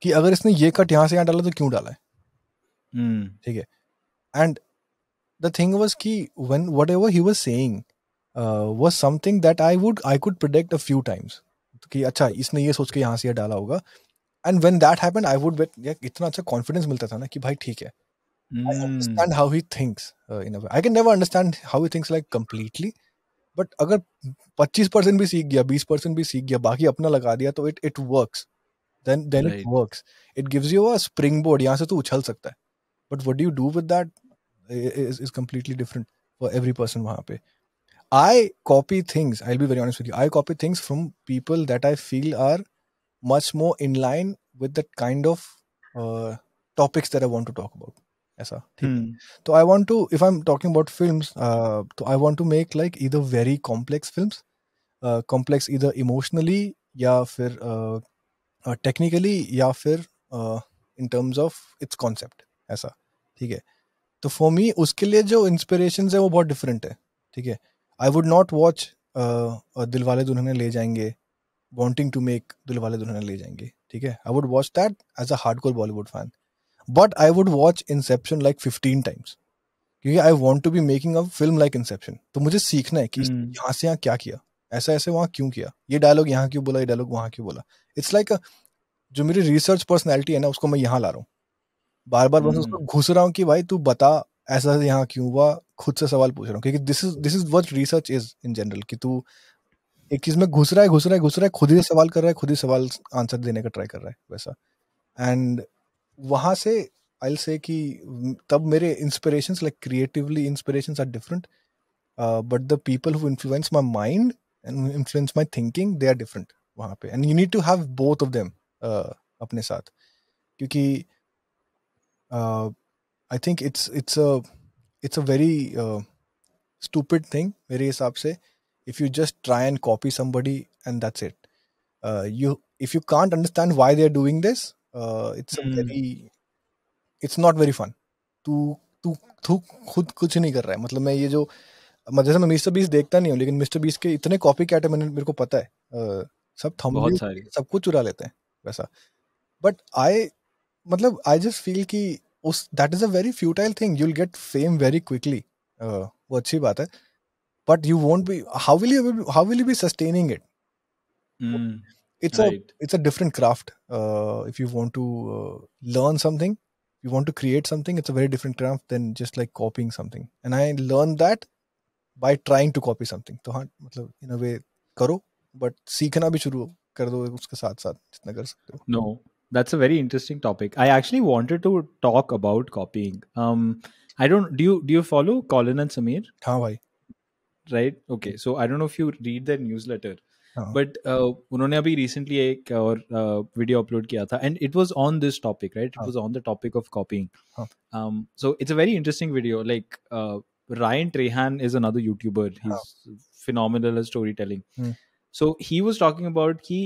कि अगर इसने ये cut यहाँ से यहाँ डाला तो क्यों डाला है ठीक है एंड द थिंग वॉज कि when whatever he was saying was something that I would I could predict a few times कि अच्छा इसने ये सोच के यहाँ से यह डाला होगा and when that happen I would bet इतना अच्छा कॉन्फिडेंस मिलता था ना कि भाई ठीक है understand how he thinks in I can never understand how he thinks like completely but अगर पच्चीस परसेंट भी सीख गया बीस परसेंट भी सीख गया बाकी अपना लगा दिया तो it it work then then it work it gives you a spring board यहाँ से तो उछल सकता है but what you do with that is is completely different for every person वहाँ पे I copy things I be very honest with you I copy things from people that I feel are much more in line with the kind of uh, topics that I want to talk ऐसा hmm. तो I want to if I am talking about films तो I want to make like इधर very complex films complex इधर emotionally या फिर technically uh, uh, या फिर in terms of its concept ऐसा ठीक है तो फॉर मी उसके लिए जो इंस्पिरेशन है वो बहुत डिफरेंट है ठीक है आई वुड नॉट वॉच दिल वाले दुल्हने ले जाएंगे वॉन्टिंग टू मेक वाले दुल्हन ले जाएंगे ठीक है I would watch that as a hard core Bollywood fan but I would watch Inception like fifteen times क्योंकि I want to be making a film like Inception तो मुझे सीखना है कि hmm. यहाँ से यहाँ क्या किया ऐसा ऐसे वहाँ क्यों किया ये डायलॉग यहाँ क्यों बोला ये डायलॉग वहाँ क्यों बोला इट्स लाइक like जो मेरी रिसर्च पर्सनैलिटी है ना उसको मैं यहाँ ला रहा हूँ बार बार बस उसको hmm. घुस रहा हूँ कि भाई तू बता ऐसा यहाँ क्यों हुआ खुद से सवाल पूछ रहा हूँ क्योंकि this is this is what research is in general कि तू एक चीज में घुस रहा है घुस रहा है घुस रहा है खुद ही सवाल कर रहा है खुद ही सवाल आंसर देने का ट्राई कर रहा है वैसा एंड वहां से आई से कि तब मेरे inspiration like creatively inspiration are different but the people who influence my mind and influence my thinking they are different वहाँ पे and you need to have both of them अपने साथ क्योंकि I think it's it's a it's a very stupid thing मेरे हिसाब से uh, if you just try and copy somebody and that's it uh, you if you can't understand why they're doing this uh, it's mm. very it's not very fun to तू तू खुद कुछ नहीं कर रहा है मतलब मैं ये जो मतलब जैसे मैं मिस्टर बीस देखता नहीं हूँ लेकिन मिस्टर बीस के इतने कॉपी कैट है मैंने मेरे को पता है uh, सब थम सब कुछ चुरा लेते हैं वैसा बट आई मतलब आई जस्ट फील कि उस that is a very futile thing you'll get fame very quickly वो अच्छी बात है but you won't be how will you how will you be sustaining it mm, it's right. a it's a different craft uh, if you want to uh, learn something you want to create something it's a very different craft than just like copying something and i learned that by trying to copy something तो in a way करो but सीखना भी शुरू कर दो उसके साथ साथ जितना कर सकते हो no that's a very interesting topic i actually wanted to talk about copying um i don't do you do you follow colin and samir हाँ भाई right okay so i don't know if you read their newsletter but but uh, उन्होंने अभी recently एक uh, और video uh, upload किया था and it was on this topic right it was on the topic of copying so it's a very interesting video like Ryan Trehan is another YouTuber. He's phenomenal at storytelling. Hmm. So he was talking about he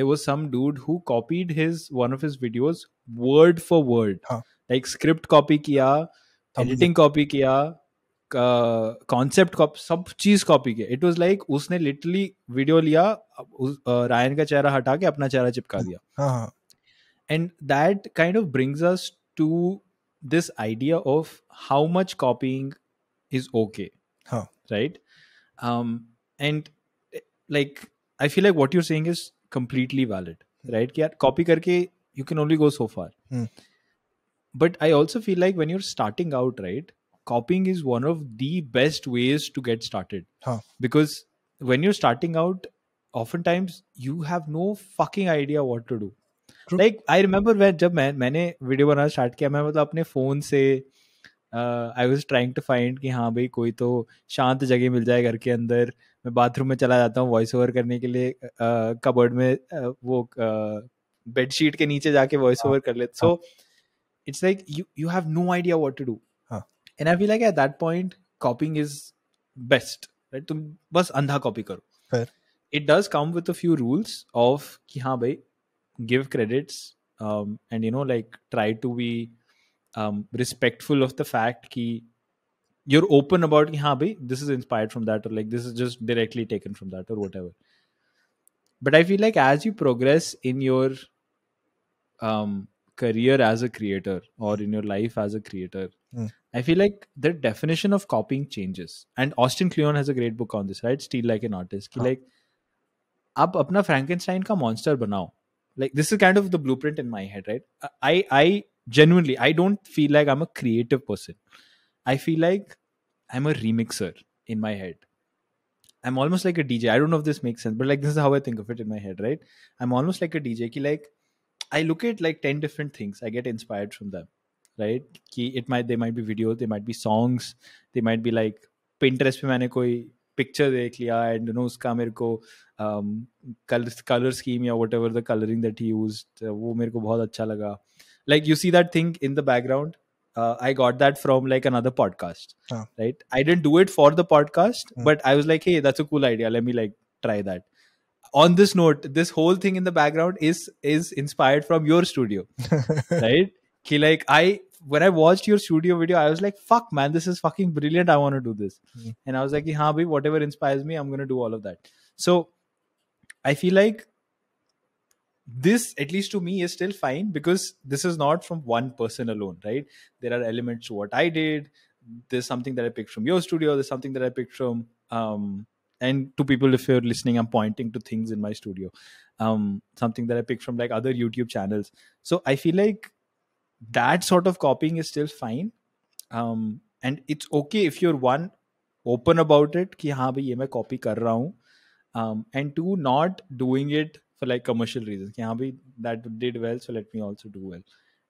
there was some dude who copied his one of his videos word for word. Like script copy kiya, Thumbs editing copy kiya, concept सब चीज copy किया it was like उसने literally video लिया Ryan का चेहरा हटा के अपना चेहरा चिपका दिया and that kind of brings us to this idea of how much copying is okay right and like I feel like what you're saying is completely valid right कि यार कॉपी करके you can only go so far but I also feel like when you're starting out right copying is one of the best ways to get started huh. because you you're starting out oftentimes you have no fucking idea what to do like I remember when जब मैं मैंने video बनाना start किया मैं मतलब अपने phone से I was trying to find कि हाँ भाई कोई तो शांत जगह मिल जाए घर के अंदर मैं बाथरूम में चला जाता हूँ वॉइस ओवर करने के लिए कबर्ड में वो बेडशीट के नीचे जाके वॉइस ओवर हाँ। कर लेते so it's like you you have no idea what to do and i feel like at that point copying is best right tum bas andha copy karo it does come with a few rules of ki give credits um, and you know like try to be um, respectful of the fact ki you're open about ki this is inspired from that or like this is just directly taken from that or whatever but i feel like as you progress in your um, career as a creator or in your life as a creator hmm. I feel like the definition of copying changes. And Austin Kleon has a great book on this, right? Steal like an artist. huh. like, up apna Frankenstein ka monster banao. Like, this is kind of the blueprint in my head, right? I I genuinely i don't feel like i'm a creative person i feel like i'm a remixer in my head i'm almost like a dj i don't know if this makes sense but like this is how i think of it in my head right i'm almost like a dj ki like i look at like 10 different things i get inspired from them right right? कि it might they might be video they might be songs they might be like Pinterest पे मैंने कोई picture देख लिया and no उसका मेरे को colour scheme या whatever the colouring that he use वो मेरे को बहुत अच्छा लगा like you see that thing in the background uh, I got that from like another podcast, huh. right? I didn't do it for the podcast, mm. but I was like, hey, that's a cool idea. Let me like try that. On this note, this whole thing in the background is is inspired from your studio, right? Ki like I when I watched your studio video, I was like, fuck, man, this is fucking brilliant. I want to do this. Mm-hmm. And I was like, yeah, whatever inspires me, I'm going to do all of that. So I feel like this, at least to me, is still fine because this is not from one person alone, right? There are elements to what I did. There's something that I picked from your studio. There's something that I picked from, um, and to people, if you're listening, I'm pointing to things in my studio. Um, something that I picked from like other YouTube channels. So I feel like that sort of copying is still fine um, and it's okay if you're one open about it कि हाँ भाई ये मैं copy कर रहा हूँ um, and two not doing it for like commercial reasons कि हाँ भाई that did well so let me also do well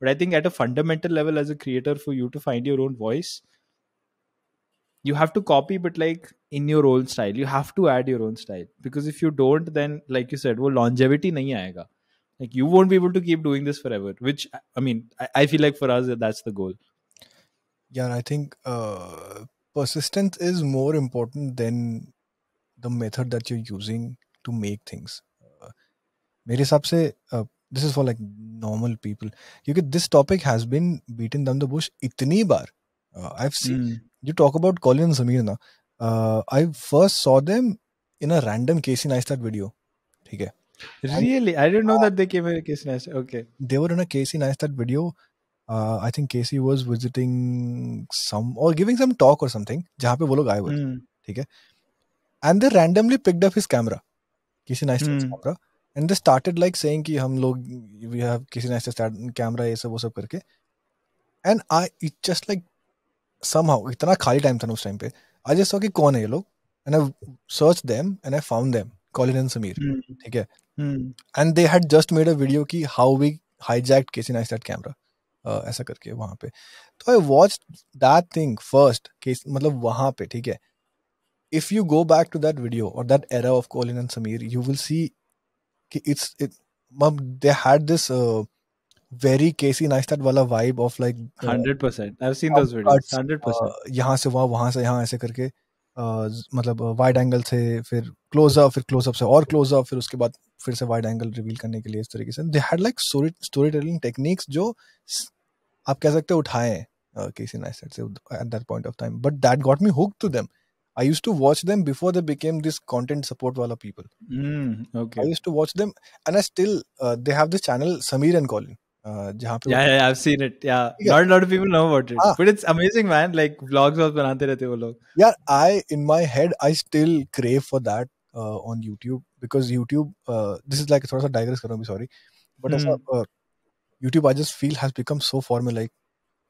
but I think at a fundamental level as a creator for you to find your own voice you have to copy but like in your own style you have to add your own style because if you don't then like you said वो longevity नहीं आएगा like you won't be able to keep doing this forever which i mean i, I feel like for us that's the goal yeah i think uh, persistence is more important than the method that you're using to make things मेरे हिसाब से this is for like normal people क्योंकि this topic has been beaten dumb the bush इतनी बार I have seen you talk about Colin Sameer ना I first saw them in a random Casey Neistat video ठीक है Really, I didn't know uh, that they came here. Casey Neistat. Okay, they were in a Casey Neistat video. Uh, I think Casey was visiting some or giving some talk or something. जहाँ पे वो लोग आए हुए थे hmm. ठीक है and they randomly picked up his camera किसी Neistat camera and they started like saying कि हम लोग वी हैव किसी नाइस्टेट कैमरा ये सब वो सब करके and I it just like somehow इतना खाली टाइम था ना उस टाइम पे आई जस्ट सॉ कि कौन है ये लोग and I search them and I found them Colin and Sameer ठीक है and they had just made a video की how we hijacked Casey Neistat camera ऐसा करके वहाँ पे तो I watch that thing first case मतलब वहाँ पे ठीक है if you go back to that video और that era of Colin and Sameer you will see कि it's it they had this very Casey Neistat वाला vibe of like hundred percent I have seen those videos hundred percent यहाँ से वहाँ वहाँ से यहाँ ऐसे करके uh, मतलब वाइड एंगल से फिर क्लोज अप फिर क्लोज अप से और क्लोज अप फिर उसके बाद फिर से वाइड एंगल रिवील करने के लिए इस तरीके से they had like story telling techniques जो आप कह सकते हो उठाए केसी नाइसेट से at that point of time but that got me hook to them I used to watch them before they became this content support wala people. Mm, okay. I used to watch them, and I still uh, they have this channel Samir and Colin. Uh, yeah, yeah, I've seen it. Yeah, yeah. not a lot of people know about it, ah. but it's amazing, man. Like vlogs, vlogs banate rehte wo log. Yeah, I in my head I still crave for that on YouTube because YouTube this is like थोड़ा सा digress करो भी sorry but YouTube I just feel has become so formal like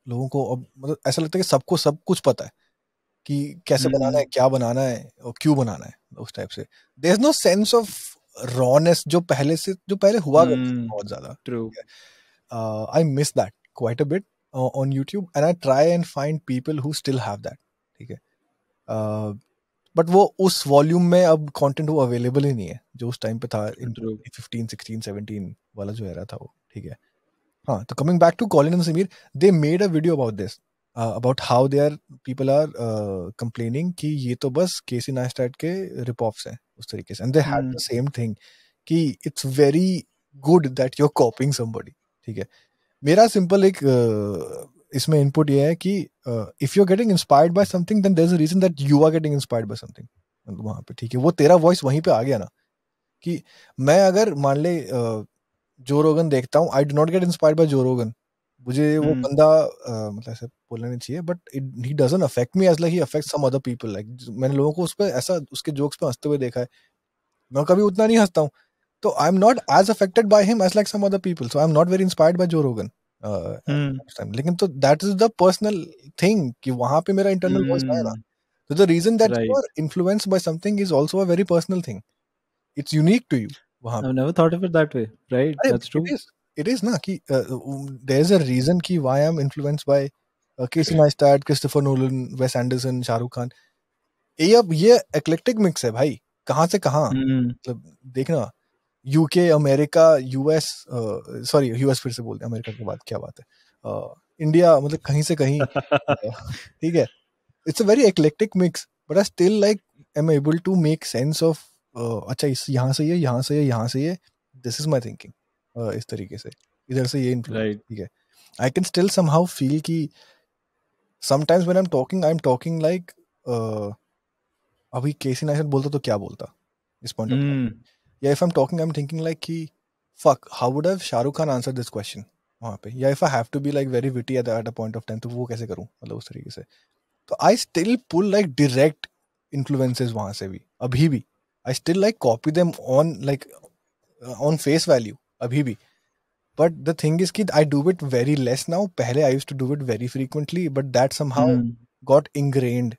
लोगों को अब मतलब ऐसा लगता है कि सबको सब कुछ पता है कि कैसे hmm. बनाना है hmm. क्या बनाना है और क्यों बनाना है उस टाइप से there is no sense of rawness जो पहले से जो पहले हुआ hmm. बहुत ज्यादा I miss that quite a bit on YouTube and I try and find people who still have that ठीक है uh, बट वो उस वॉल्यूम में अब कंटेंट वो अवेलेबल ही नहीं है जो उस टाइम पे था फिफ्टीन सिक्सटीन सेवनटीन वाला जो एरा था वो ठीक है हाँ तो coming back to Colin Sameer they made a video about this about how they are people are complaining कि ये तो बस के सी नाइस्टैट के रिप ऑफ्स हैं उस तरीके से and they had the same thing कि it's very good that you are copying somebody ठीक है मेरा सिंपल एक uh, इसमें इनपुट ये है कि if you are getting inspired by something then there is a reason that you are getting inspired by something मतलब वहां पे ठीक है वो तेरा वॉइस वहीं पे आ गया ना कि मैं अगर मान ले जो रोगन देखता हूँ I do not get inspired by Joe Rogan मुझे वो हम्म। बंदा मतलब ऐसे बोलना नहीं चाहिए but it he doesn't affect me as like he affect some other people like मैंने लोगों को उस पर ऐसा उसके जोक्स पे हंसते हुए देखा है मैं कभी उतना नहीं हंसता हूँ तो I am not as affected by him as like some other people so I am not very inspired by Joe Rogan लेकिन तो that is the personal thing कि वहां पे मेरा इंटरनल वॉइस आया था तो the reason that you are influenced by something is also a very personal thing it's unique to you वहां I never thought of it that way right that's true it is ना कि there is a reason कि why I am influenced by Casey Neistat Christopher Nolan Wes Anderson Shahrukh Khan ये अब ये eclectic mix है भाई कहां से कहां मतलब देखना UK America US sorry US फिर से बोलते हैं अमेरिका के बाद क्या बात है इंडिया मतलब कहीं से कहीं ठीक है it's a very eclectic mix but I still like I am able to make sense of अच्छा इस यहाँ से ये यहाँ से ये यहाँ से ये दिस इज माई थिंकिंग इस तरीके से इधर से ये इन्फ्लुएंस ठीक है I can still somehow feel की sometimes when I am talking I am talking like अभी केसी नाइसन बोलता तो क्या बोलता इस पॉइंट ऑफ या if I am talking I am thinking like कि fuck how would have Shahrukh Khan answer this question वहाँ पे या if I have to be like very witty at a point of time तो वो कैसे करूँ मतलब उस तरीके से तो I still pull like direct influences वहाँ से भी अभी भी I still like copy them on like on face value अभी भी बट द थिंग इज कि I do it very less now पहले I use to do it very frequently but that somehow got ingrained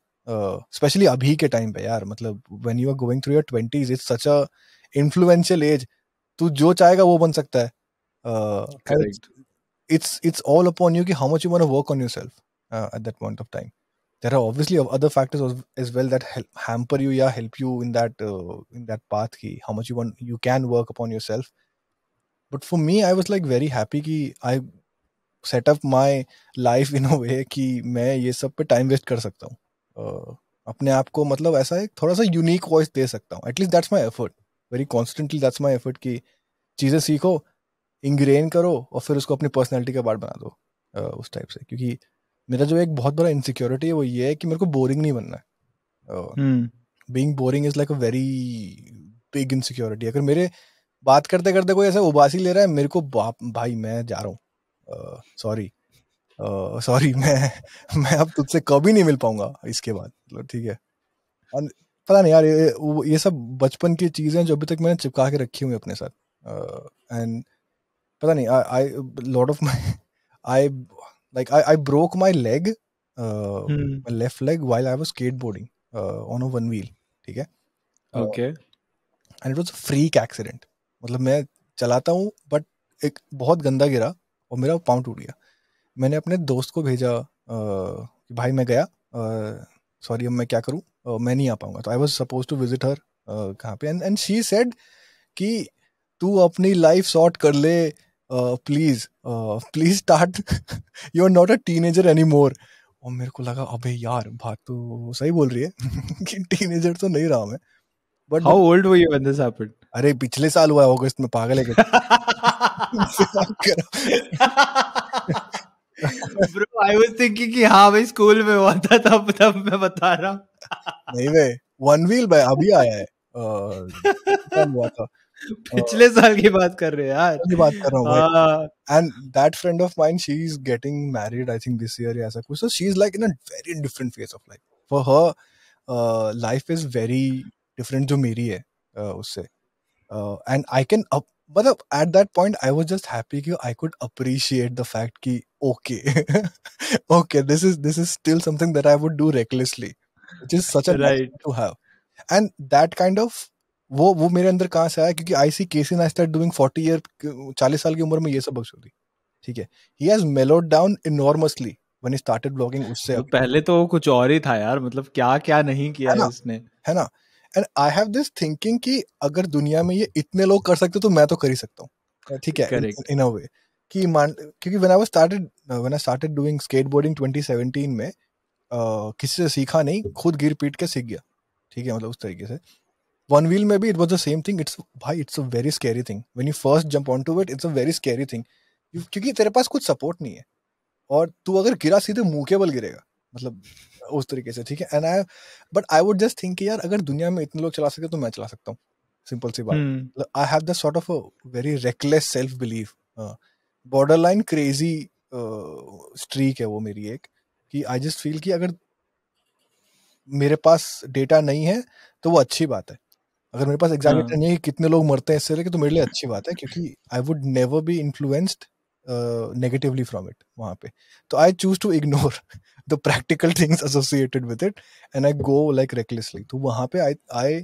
specially अभी के time पे यार मतलब when you are going through your twenties it's such a influential as तू जो चाहेगा वो बन सकता है it's it's all upon you कि how much you want to work on yourself at that point of time there are obviously other factors as well that hamper you या help you in that in that path की how much you want you can work upon yourself but for me I was like very happy कि I set up my life in a way कि मैं ये सब पे time waste कर सकता हूं uh, अपने आप को मतलब ऐसा एक थोड़ा सा यूनिक वॉइस दे सकता हूं at least that's my effort very constantly that's my effort कि चीज़ें सीखो इंग्रेन करो और फिर उसको अपनी पर्सनैलिटी का पार्ट बना दो uh, उस टाइप से क्योंकि मेरा जो एक बहुत बड़ा इनसिक्योरिटी है वो ये है कि मेरे को बोरिंग नहीं बनना है being boring is like a very big insecurity अगर मेरे बात करते करते कोई ऐसा उबासी ले रहा है मेरे को बा, भाई मैं जा रहा हूँ सॉरी सॉरी मैं मैं अब तुझसे कभी नहीं मिल पाऊंगा इसके बाद मतलब ठीक है पता नहीं यार ये ये सब बचपन की चीज़ें जो अभी तक मैंने चिपका के रखी हुई अपने साथ एंड uh, पता नहीं I lot of my I like I I broke my leg left leg while I was skateboarding on a one hmm. Wheel ठीक है okay and it was freak accident मतलब मैं चलाता हूँ but एक बहुत गंदा गिरा और मेरा पाउंड टूट गया मैंने अपने दोस्त को भेजा uh, कि भाई मैं गया सॉरी uh, अब मैं क्या करूँ मैं नहीं आ पाऊंगा तो I was suppose to visit her कहाँ पे एंड एंड शी सेड कि तू अपनी लाइफ सॉर्ट कर ले please please start you are not a teenager any more और मेरे को लगा अबे यार बात तो सही बोल रही है कि टीनेजर तो नहीं रहा मैं but how old were you when this happened अरे पिछले साल हुआ अगस्त में पागल है ब्रो आई वाज थिंकिंग कि हां भाई स्कूल में हुआ था तब तब मैं बता रहा हूं नहीं बे वन व्हील भाई अभी आया है कब हुआ था पिछले साल की बात कर रहे हैं यार बात कर रहा हूं and that friend of mine she is getting married I think this year ऐसा कुछ so she is like in a very different phase of life for her life is very different जो मेरी है uh, उससे and I can मतलब at that point I was just happy कि I could appreciate the fact कि okay okay this is this is still something that I would do recklessly which is such a right to have and that kind of वो वो मेरे अंदर कहाँ से आया क्योंकि I see Casey Neistat doing 40 year 40 साल की उम्र में ये सब बकचोदी ठीक है he has mellowed down enormously when he started blogging उससे तो पहले तो कुछ और ही था यार मतलब क्या क्या नहीं किया है, है उसने है ना and I have this thinking कि अगर दुनिया में ये इतने लोग कर सकते तो मैं तो कर ही सकता हूँ ठीक है इन अ वे कि मान क्योंकि when I was started when I started doing skateboarding 2017 में uh, किसी से सीखा नहीं खुद गिर पीट के सीख गया ठीक है मतलब उस तरीके से वन व्हील में भी it was the same thing it's भाई it's a very scary thing when you first jump on to it it's a very scary thing क्योंकि तेरे पास कुछ सपोर्ट नहीं है और तू अगर गिरा सीधे मुंह के बल गिरेगा मतलब उस तरीके से ठीक है and I but I would just think यार अगर दुनिया में इतने लोग चला सके तो मैं चला सकता हूँ सिंपल सी बात I have the sort of a very reckless self believe borderline crazy streak है वो मेरी एक कि आई जस्ट फील कि अगर मेरे पास डेटा नहीं है तो वो अच्छी बात है अगर मेरे पास एग्जाम हाँ। नहीं है कितने लोग मरते हैं इससे लेके तो मेरे लिए अच्छी बात है क्योंकि I would never be influenced negatively from it वहाँ पे तो I choose to ignore the practical things associated with it and I go like recklessly तो वहाँ पे I I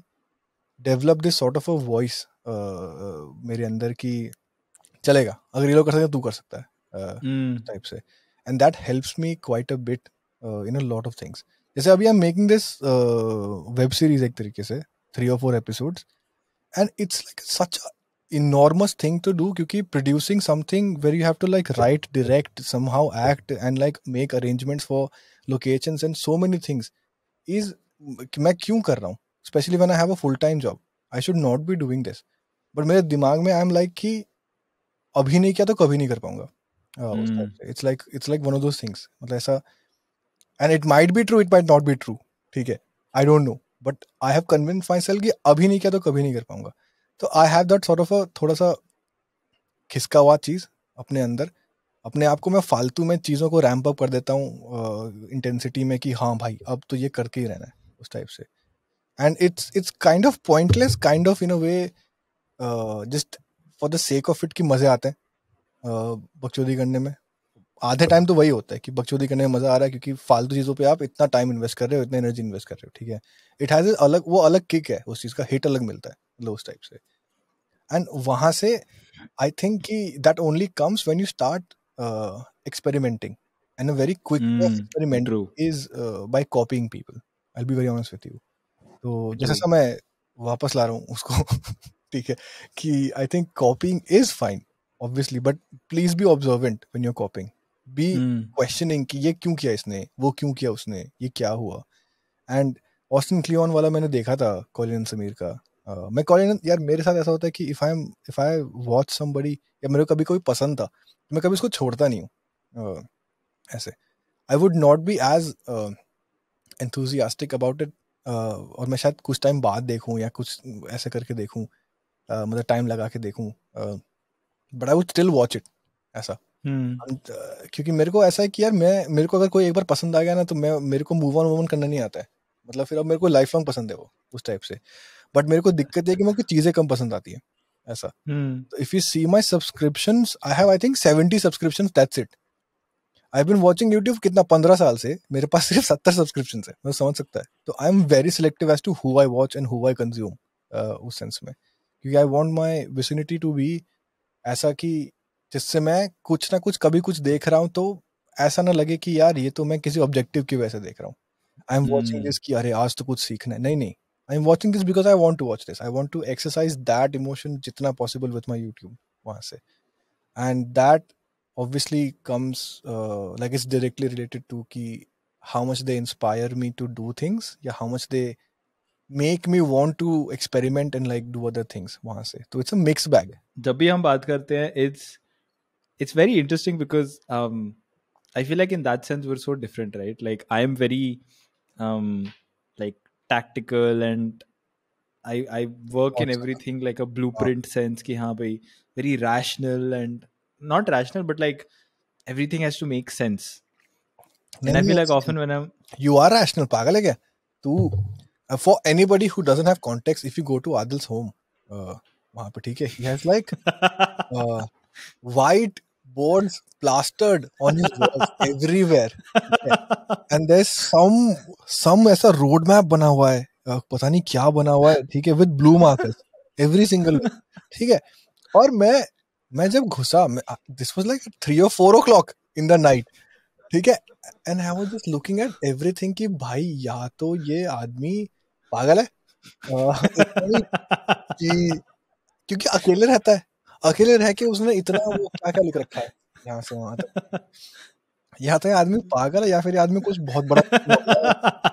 develop this sort of a voice मेरे अंदर की चलेगा अगर ये लोग कर सकते हैं तो तू कर सकता है टाइप हम्म। से and that helps me quite a bit in a lot of things जैसे अभी I am making this web series एक तरीके से थ्री और four episodes and it's like such enormous thing to do because producing something where you have to like write direct somehow act and like make arrangements for locations and so many things is मैं क्यों कर रहा हूँ specially when I have a full time job I should not be doing this but मेरे दिमाग में आई am like कि अभी नहीं किया तो कभी नहीं कर पाऊंगा it's like it's like one of those things मतलब ऐसा and it might be true it might not be true ठीक है I don't know but I have convince myself कि अभी नहीं किया तो कभी नहीं कर पाऊंगा तो I have that sort of a थोड़ा सा खिसका हुआ चीज़ अपने अंदर अपने आप को मैं फालतू में चीज़ों को रैंप अप कर देता हूँ इंटेंसिटी में कि हाँ भाई अब तो ये करके ही रहना है उस टाइप से and it's it's kind of pointless kind of in a way just for the sake of it कि मज़े आते हैं uh, बकचोदी करने में आधे टाइम तो वही होता है कि बक्चौदी करने में मज़ा आ रहा है क्योंकि फालतू चीज़ों पे आप इतना टाइम इन्वेस्ट कर रहे हो इतना एनर्जी इन्वेस्ट कर रहे हो ठीक है इट हैज़ अलग वो अलग किक है उस चीज़ का हिट अलग मिलता है those types से एंड वहां से आई थिंक कि that only comes when you start experimenting and a very quick experiment is by copying people I will be very honest with you तो जैसा मैं वापस ला रहा हूँ उसको ठीक है कि I think copying is fine obviously but please be observant when you are copying be questioning कि ये क्यों किया इसने वो क्यों किया उसने ये क्या हुआ एंड ऑस्टिन क्लियन वाला मैंने देखा था कॉलिन समीर का Uh, मैं कॉलेज यार मेरे साथ ऐसा होता है कि if I am if I watch somebody या मेरे को कभी कोई पसंद था तो मैं कभी उसको छोड़ता नहीं हूँ uh, ऐसे I would not be as enthusiastic about it और मैं शायद कुछ टाइम बाद देखूँ या कुछ ऐसे करके देखूँ uh, मतलब टाइम लगा के देखूँ but I would still watch it ऐसा Hmm. Uh, क्योंकि मेरे को ऐसा है कि यार मैं मेरे को अगर कोई एक बार पसंद आ गया ना तो मैं मेरे को मूव ऑन वूव करना नहीं आता है मतलब फिर अब मेरे को लाइफ लॉन्ग पसंद है वो उस टाइप से बट मेरे को दिक्कत है कि मेरे को चीजें कम पसंद आती है ऐसा if you see my subscription I have I think seventy subscription that's it I been watching YouTube कितना पंद्रह साल से मेरे पास सिर्फ सत्तर सब्सक्रिप्शन है मैं समझ सकता है तो I am very selective as to who I watch and who I consume उस सेंस में क्योंकि I want my vicinity to be ऐसा कि जिससे मैं कुछ ना कुछ कभी कुछ देख रहा हूँ तो ऐसा ना लगे कि यार ये तो मैं किसी ऑब्जेक्टिव की वजह से देख रहा हूँ आई एम वॉचिंग दिस कि अरे आज तो कुछ सीखना है नहीं नहीं I'm watching this because I want to watch this. I want to exercise that emotion jitna possible with my YouTube. Se. And that obviously comes uh, like it's directly related to ki how much they inspire me to do things, yeah, how much they make me want to experiment and like do other things. Se. So it's a mixed bag. Jab bhi hum baat karte hai, it's it's very interesting because um, I feel like in that sense we're so different, right? Like I am very um, like tactical and I I work in everything like a blueprint sense ki haan bhai, very rational and not rational but like everything has to make sense. And then I feel like often when I'm you are rational pagal hai Tu uh, for anybody who doesn't have context, if you go to Adil's home, uh, वहाँ पे ठीक है, he has like uh, white boards plastered on his walls everywhere and there's some some ऐसा road map बना हुआ है पता नहीं क्या बना हुआ है ठीक है with blue markers every single ठीक है और मैं मैं जब घुसा दिस वाज लाइक थ्री और four o'clock in the night ठीक है and I was just looking at everything कि भाई या तो ये आदमी पागल है कि क्योंकि अकेले रहता है अकेले रह के उसने इतना वो क्या क्या लिख रखा है यहाँ से वहां तक या तो आदमी पागल है या फिर आदमी कुछ बहुत बड़ा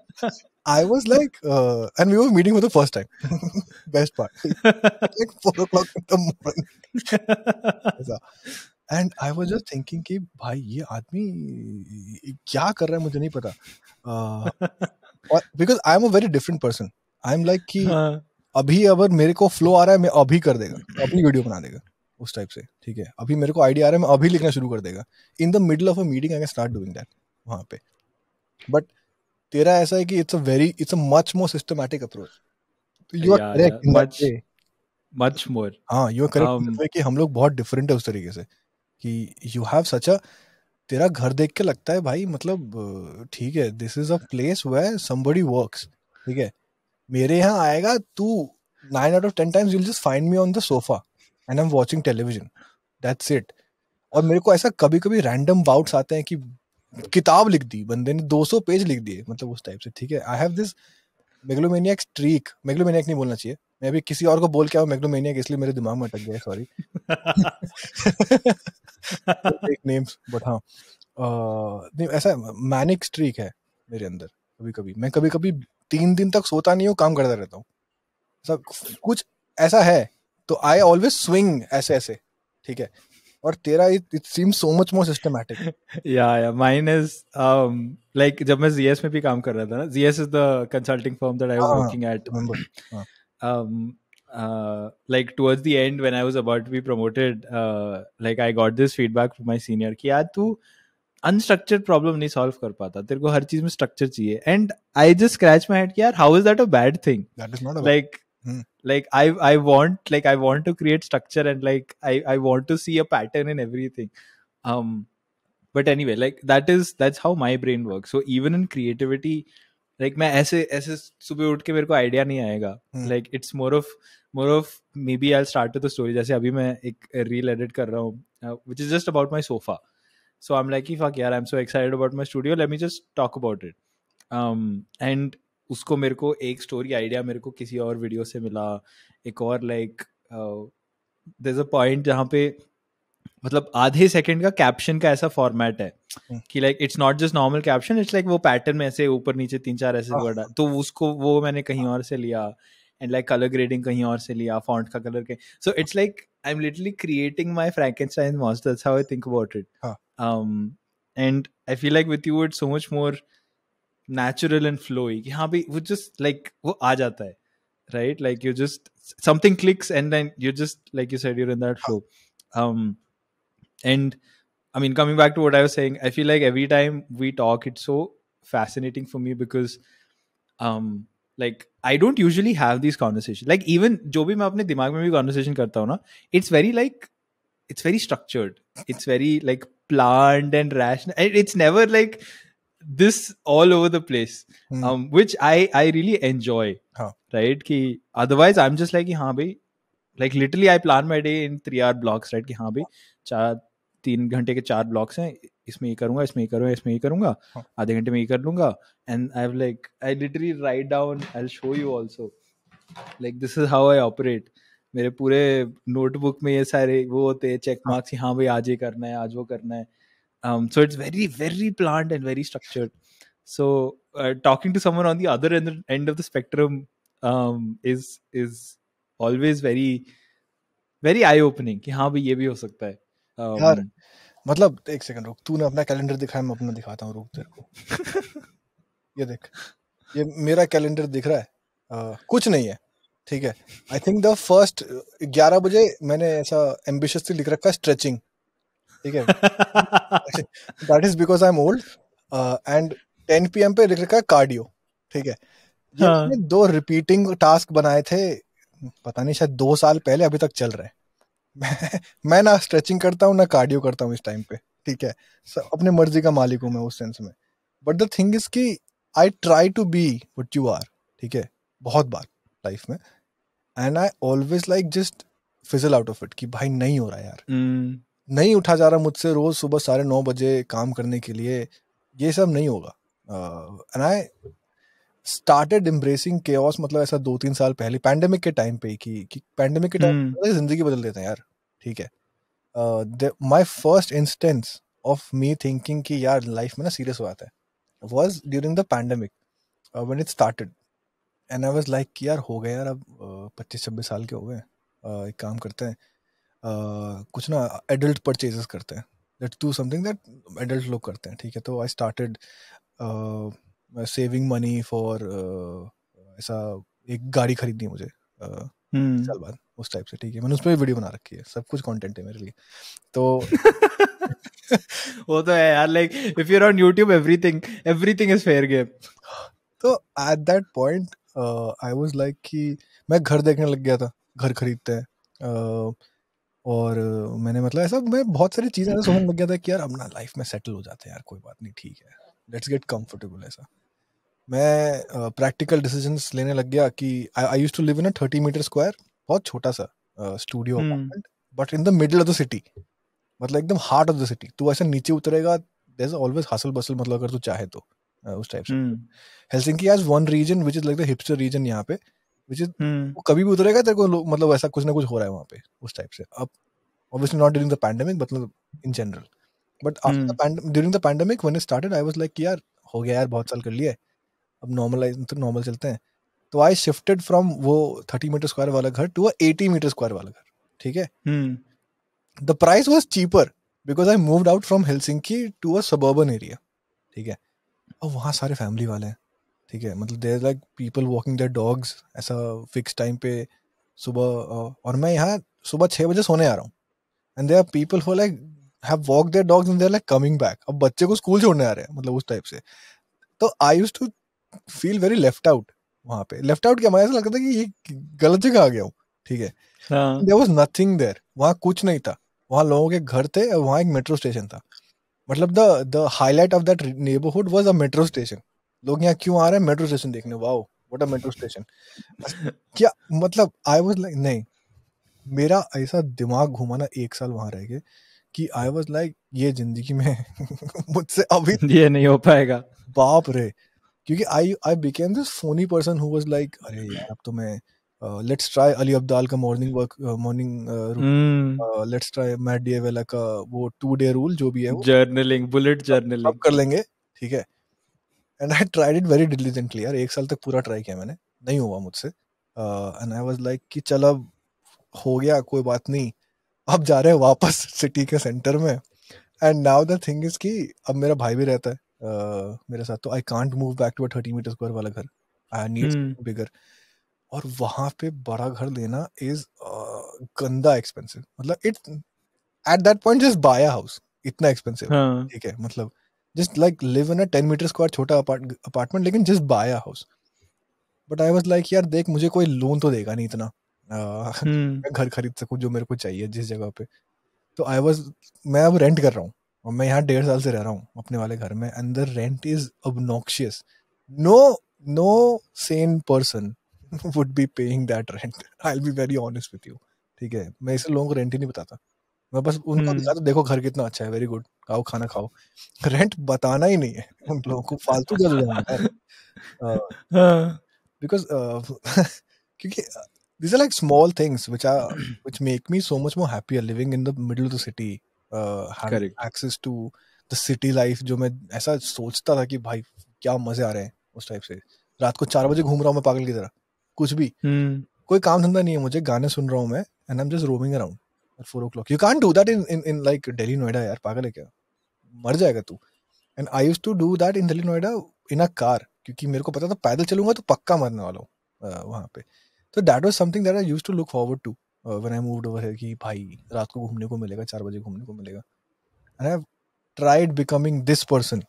I was like, uh, and we were meeting for the first time. Best part, like four o'clock in the morning. And I was just thinking कि भाई ये आदमी क्या कर रहा है मुझे नहीं पता because I am a very different person I am like कि हाँ। अभी अगर मेरे को फ्लो आ रहा है मैं अभी कर देगा अपनी वीडियो बना देगा उस टाइप से ठीक है अभी मेरे को आइडिया आ रहा है मैं अभी लिखना शुरू कर देगा in the middle of a meeting I can start doing that वहाँ पे बट तेरा ऐसा है कि it's a very it's a much more systematic approach you are correct much much more हाँ यू आर करेक्ट कि हम लोग बहुत डिफरेंट है उस तरीके से कि यू हैव सच अ तेरा घर देख के लगता है भाई मतलब ठीक है this is a place where somebody works ठीक है मेरे यहाँ आएगा तू nine out of ten times will just find me on the sofa and I am watching television that's it और मेरे को ऐसा कभी कभी रैंडम बाउट्स आते हैं कि किताब लिख दी बंदे ने 200 पेज लिख दिए मतलब उस टाइप से ठीक है I have this megalomania streak megalomania नहीं बोलना चाहिए मैं भी किसी और को बोल के आऊँ मेगलोमेनिया इसलिए मेरे दिमाग में अटक गया सॉरी एक नेम्स बट हाँ नहीं ऐसा मैनिक स्ट्रीक है मेरे अंदर कभी कभी मैं कभी कभी तीन दिन तक सोता नहीं हूँ काम करता रहता हूँ सब कुछ ऐसा है तो आई ऑलवेज स्विंग ऐसे ऐसे ठीक है और तेरा it it seem so much more systematic या या माइन इज लाइक जब मैं जीएस में भी काम कर रहा था ना GS is the consulting firm that I was working at um like towards the end when I was about to be promoted like I got this feedback from my senior कि यार तू अनस्ट्रक्चर्ड प्रॉब्लम नहीं solve कर पाता तेरे को हर चीज में स्ट्रक्चर चाहिए and I just scratch my head कि यार how is that a bad thing like like i i want like i want to create structure and like i i want to see a pattern in everything um but anyway like that is that's how my brain works so even in creativity like मैं ऐसे ऐसे सुबह उठ के मेरे को idea नहीं आएगा like it's more of more of maybe I start the story जैसे अभी मैं एक रील एडिट कर रहा हूँ which is just about my sofa So I'm like, fuck yeah, I'm so excited about my studio. Let me just talk about it. Um, and उसको मेरे को एक स्टोरी आइडिया मेरे को किसी और वीडियो से मिला एक और लाइक देर अ पॉइंट जहाँ पे मतलब आधे सेकंड का कैप्शन का ऐसा फॉर्मेट है hmm. कि like it's not just normal caption it's like वो पैटर्न में ऐसे ऊपर नीचे तीन चार ऐसे वर्ड ah. तो उसको वो मैंने कहीं ah. और से लिया एंड लाइक कलर ग्रेडिंग कहीं और से लिया फॉन्ट का कलर के so it's like I am literally creating my Frankenstein monster how I think about it um, and i feel like with you it's so much more natural and flowy we just like वो आ जाता right like you just something clicks and then you just like you said you're in that flow um and i mean coming back to what i was saying i feel like every time we talk it's so fascinating for me because um like i don't usually have these conversations like even jobi भी मैं अपने दिमाग conversation karta हूँ it's very like it's very structured it's very like planned and rational. It's never like this all over the place, hmm. um, which I I really enjoy. Huh. Right? Ki, otherwise, I'm just like, हाँ भाई like literally I plan my day in three hour blocks, right? कि हाँ भाई चार तीन घंटे के चार ब्लॉक्स हैं इसमें ये करूंगा इसमें ये करूंगा इसमें ये करूंगा आधे घंटे में ये कर लूंगा And I have like I literally write down. I'll show you also. Like this is how I operate. मेरे पूरे नोटबुक में ये सारे वो होते हैं चेक हाँ। मार्क्स हाँ भाई आज ये करना है आज वो करना है so it's very very planned and very structured so uh, talking to someone on the other end, end of the spectrum um, is is always very very eye opening कि हाँ भाई ये भी हो सकता है um, यार मतलब एक सेकंड रुक तूने अपना कैलेंडर दिखाया मैं अपना दिखाता हूँ रुक तेरे को ये देख ये मेरा कैलेंडर दिख रहा है आ, uh, कुछ नहीं है ठीक है आई थिंक द फर्स्ट ग्यारह बजे मैंने ऐसा एम्बिशियसली लिख रखा स्ट्रेचिंग ठीक है that is because I am old and टेन पी पे लिख रखा है कार्डियो ठीक है हाँ. दो रिपीटिंग टास्क बनाए थे पता नहीं शायद दो साल पहले अभी तक चल रहे हैं मैं, ना स्ट्रेचिंग करता हूँ ना कार्डियो करता हूँ इस टाइम पे ठीक है so, अपने मर्जी का मालिक हूँ मैं उस सेंस में बट द थिंग इज कि I try to be what you are ठीक है बहुत बार लाइफ में and I always like just fizzle out of it कि भाई नहीं हो रहा यार mm. नहीं उठा जा रहा मुझसे रोज सुबह साढ़े नौ बजे काम करने के लिए ये सब नहीं होगा एंड आई स्टार्टेड एम्ब्रेसिंग के मतलब ऐसा दो तीन साल पहले पैंडेमिक के टाइम पे ही कि, कि पैंडेमिक के टाइम mm. जिंदगी बदल देते हैं यार ठीक है my first instance of me thinking कि यार लाइफ में ना सीरियस हो जाता है was during the pandemic when it started and I was like यार हो गया यार अब पच्चीस छब्बीस साल के हो गए एक काम करते हैं कुछ ना एडल्ट परचेजेस करते हैं that do something that adult लोग करते हैं ठीक है तो I started saving money for ऐसा एक गाड़ी खरीदनी है मुझे हम्म। साल बाद उस टाइप से ठीक है मैंने उसमें भी वीडियो बना रखी है सब कुछ कंटेंट है मेरे लिए तो वो तो है यार like if you are on YouTube everything everything is fair game तो at that point I was like कि मैं घर देखने लग गया था घर खरीदते हैं uh, और मैंने मतलब ऐसा मैं बहुत सारी चीज़ें ऐसा सोचने लग गया था कि यार अपना लाइफ में सेटल हो जाते हैं यार कोई बात नहीं ठीक है लेट्स गेट कम्फर्टेबल ऐसा मैं प्रैक्टिकल uh, डिसीजन लेने लग गया कि I use to live in a thirty metre square बहुत छोटा सा studio apartment but in the middle of the city मतलब एकदम हार्ट ऑफ द सिटी तू ऐसा नीचे उतरेगा देर ऑलवेज हासिल बसल मतलब अगर तू चाहे तो उस टाइप से Helsinki has one region which is like the hipster region यहाँ पे विच इज हम्म। वो कभी भी उतरेगा तेरे को मतलब ऐसा कुछ ना कुछ हो रहा है वहाँ पे उस टाइप से अब obviously not during the pandemic मतलब in general but after mm. the pand- during started I was like यार हो गया यार बहुत साल कर लिए अब नॉर्मल तो नॉर्मल चलते हैं तो आई शिफ्टेड फ्रॉम वो थर्टी मीटर स्क्वायर वाला घर टू एटी मीटर स्क्वायर वाला घर ठीक है the price was cheaper because I move out from Helsinki to a suburban area ठीक है और वहाँ सारे फैमिली वाले हैं ठीक है मतलब there like people walking their dogs ऐसा फिक्स टाइम पे सुबह और मैं यहाँ सुबह छः बजे सोने आ रहा हूँ and there people for like have walk their dogs in there like coming back अब बच्चे को स्कूल छोड़ने आ रहे हैं मतलब उस टाइप से तो I use to feel very left out वहाँ पे लेफ्ट आउट क्या मैं ऐसा लगता था कि ये गलत जगह आ गया हूँ ठीक है देर वॉज नथिंग देर वहाँ कुछ नहीं था वहाँ लोगों के घर थे और वहाँ एक मेट्रो स्टेशन था मतलब the the highlight of that neighbourhood was a metro station लोग यहाँ क्यों आ रहे हैं मेट्रो स्टेशन देखने wow what a metro station क्या मतलब आई वाज लाइक नहीं मेरा ऐसा दिमाग घुमाना एक साल वहां रह गए कि आई वाज लाइक ये जिंदगी में मुझसे अभी ये नहीं हो पाएगा बाप रे क्योंकि I I became this phony person who was like अरे यार अब तो मैं लेट्स ट्राई अली अब्दाल का morning work morning let's try Matt D'Avella का वो टू डे रूल जो भी है जर्नलिंग बुलेट जर्नलिंग अब कर लेंगे ठीक है and I tried it very diligently यार एक साल तक पूरा ट्राई किया मैंने नहीं हुआ मुझसे एंड आई वाज लाइक कि चल अब हो गया कोई बात नहीं अब जा रहे हैं वापस सिटी के सेंटर में and now the thing is कि अब मेरा भाई भी रहता है uh, मेरे साथ तो I can't move back to a thirty metre square वाला घर आई नीड बिगर और वहां पे बड़ा घर लेना इज गंदा एक्सपेंसिव मतलब it at that point just buy house इतना एक्सपेंसिव हाँ। ठीक है मतलब just like live in a ten metre square छोटा अपार्टमेंट लेकिन just buy house but I was like यार देख मुझे कोई लोन तो देगा नहीं इतना हम्म। घर खरीद सकूँ जो मेरे को चाहिए जिस जगह पे तो आई वॉज मैं अब रेंट कर रहा हूँ और मैं यहाँ डेढ़ साल से रह रहा हूँ अपने वाले घर में and the rent is obnoxious no no same person would be paying that rent I will be very honest with you ठीक है मैं इसे लोगों को रेंट ही नहीं बताता मैं बस उनको हम्म। दिखा तो देखो घर कितना अच्छा है वेरी गुड खाओ खाना खाओ रेंट बताना ही नहीं है उन लोगों को फालतू का जाना है बिकॉज हाँ। हाँ। uh, क्योंकि this are like small things which are which make me so much more happy are living in the of of the city having Correct. access to the city जो मैं ऐसा सोचता था कि भाई क्या मजे आ रहे हैं उस टाइप से रात को चार बजे घूम रहा हूँ मैं पागल की तरह कुछ भी hmm. कोई काम धंधा नहीं है मुझे गाने सुन रहा हूँ मैं and I am just roaming around four o'clock you can't do that in in in like Delhi Noida यार पागल है क्या मर जाएगा तू and I use to do that in Delhi Noida in a car क्योंकि मेरे को पता था पैदल चलूंगा तो पक्का मरने वाला हूँ uh, वहाँ पे तो that was something that I use to look forward to when I move over कि भाई रात को घूमने को मिलेगा चार बजे घूमने को मिलेगा and I tried becoming this person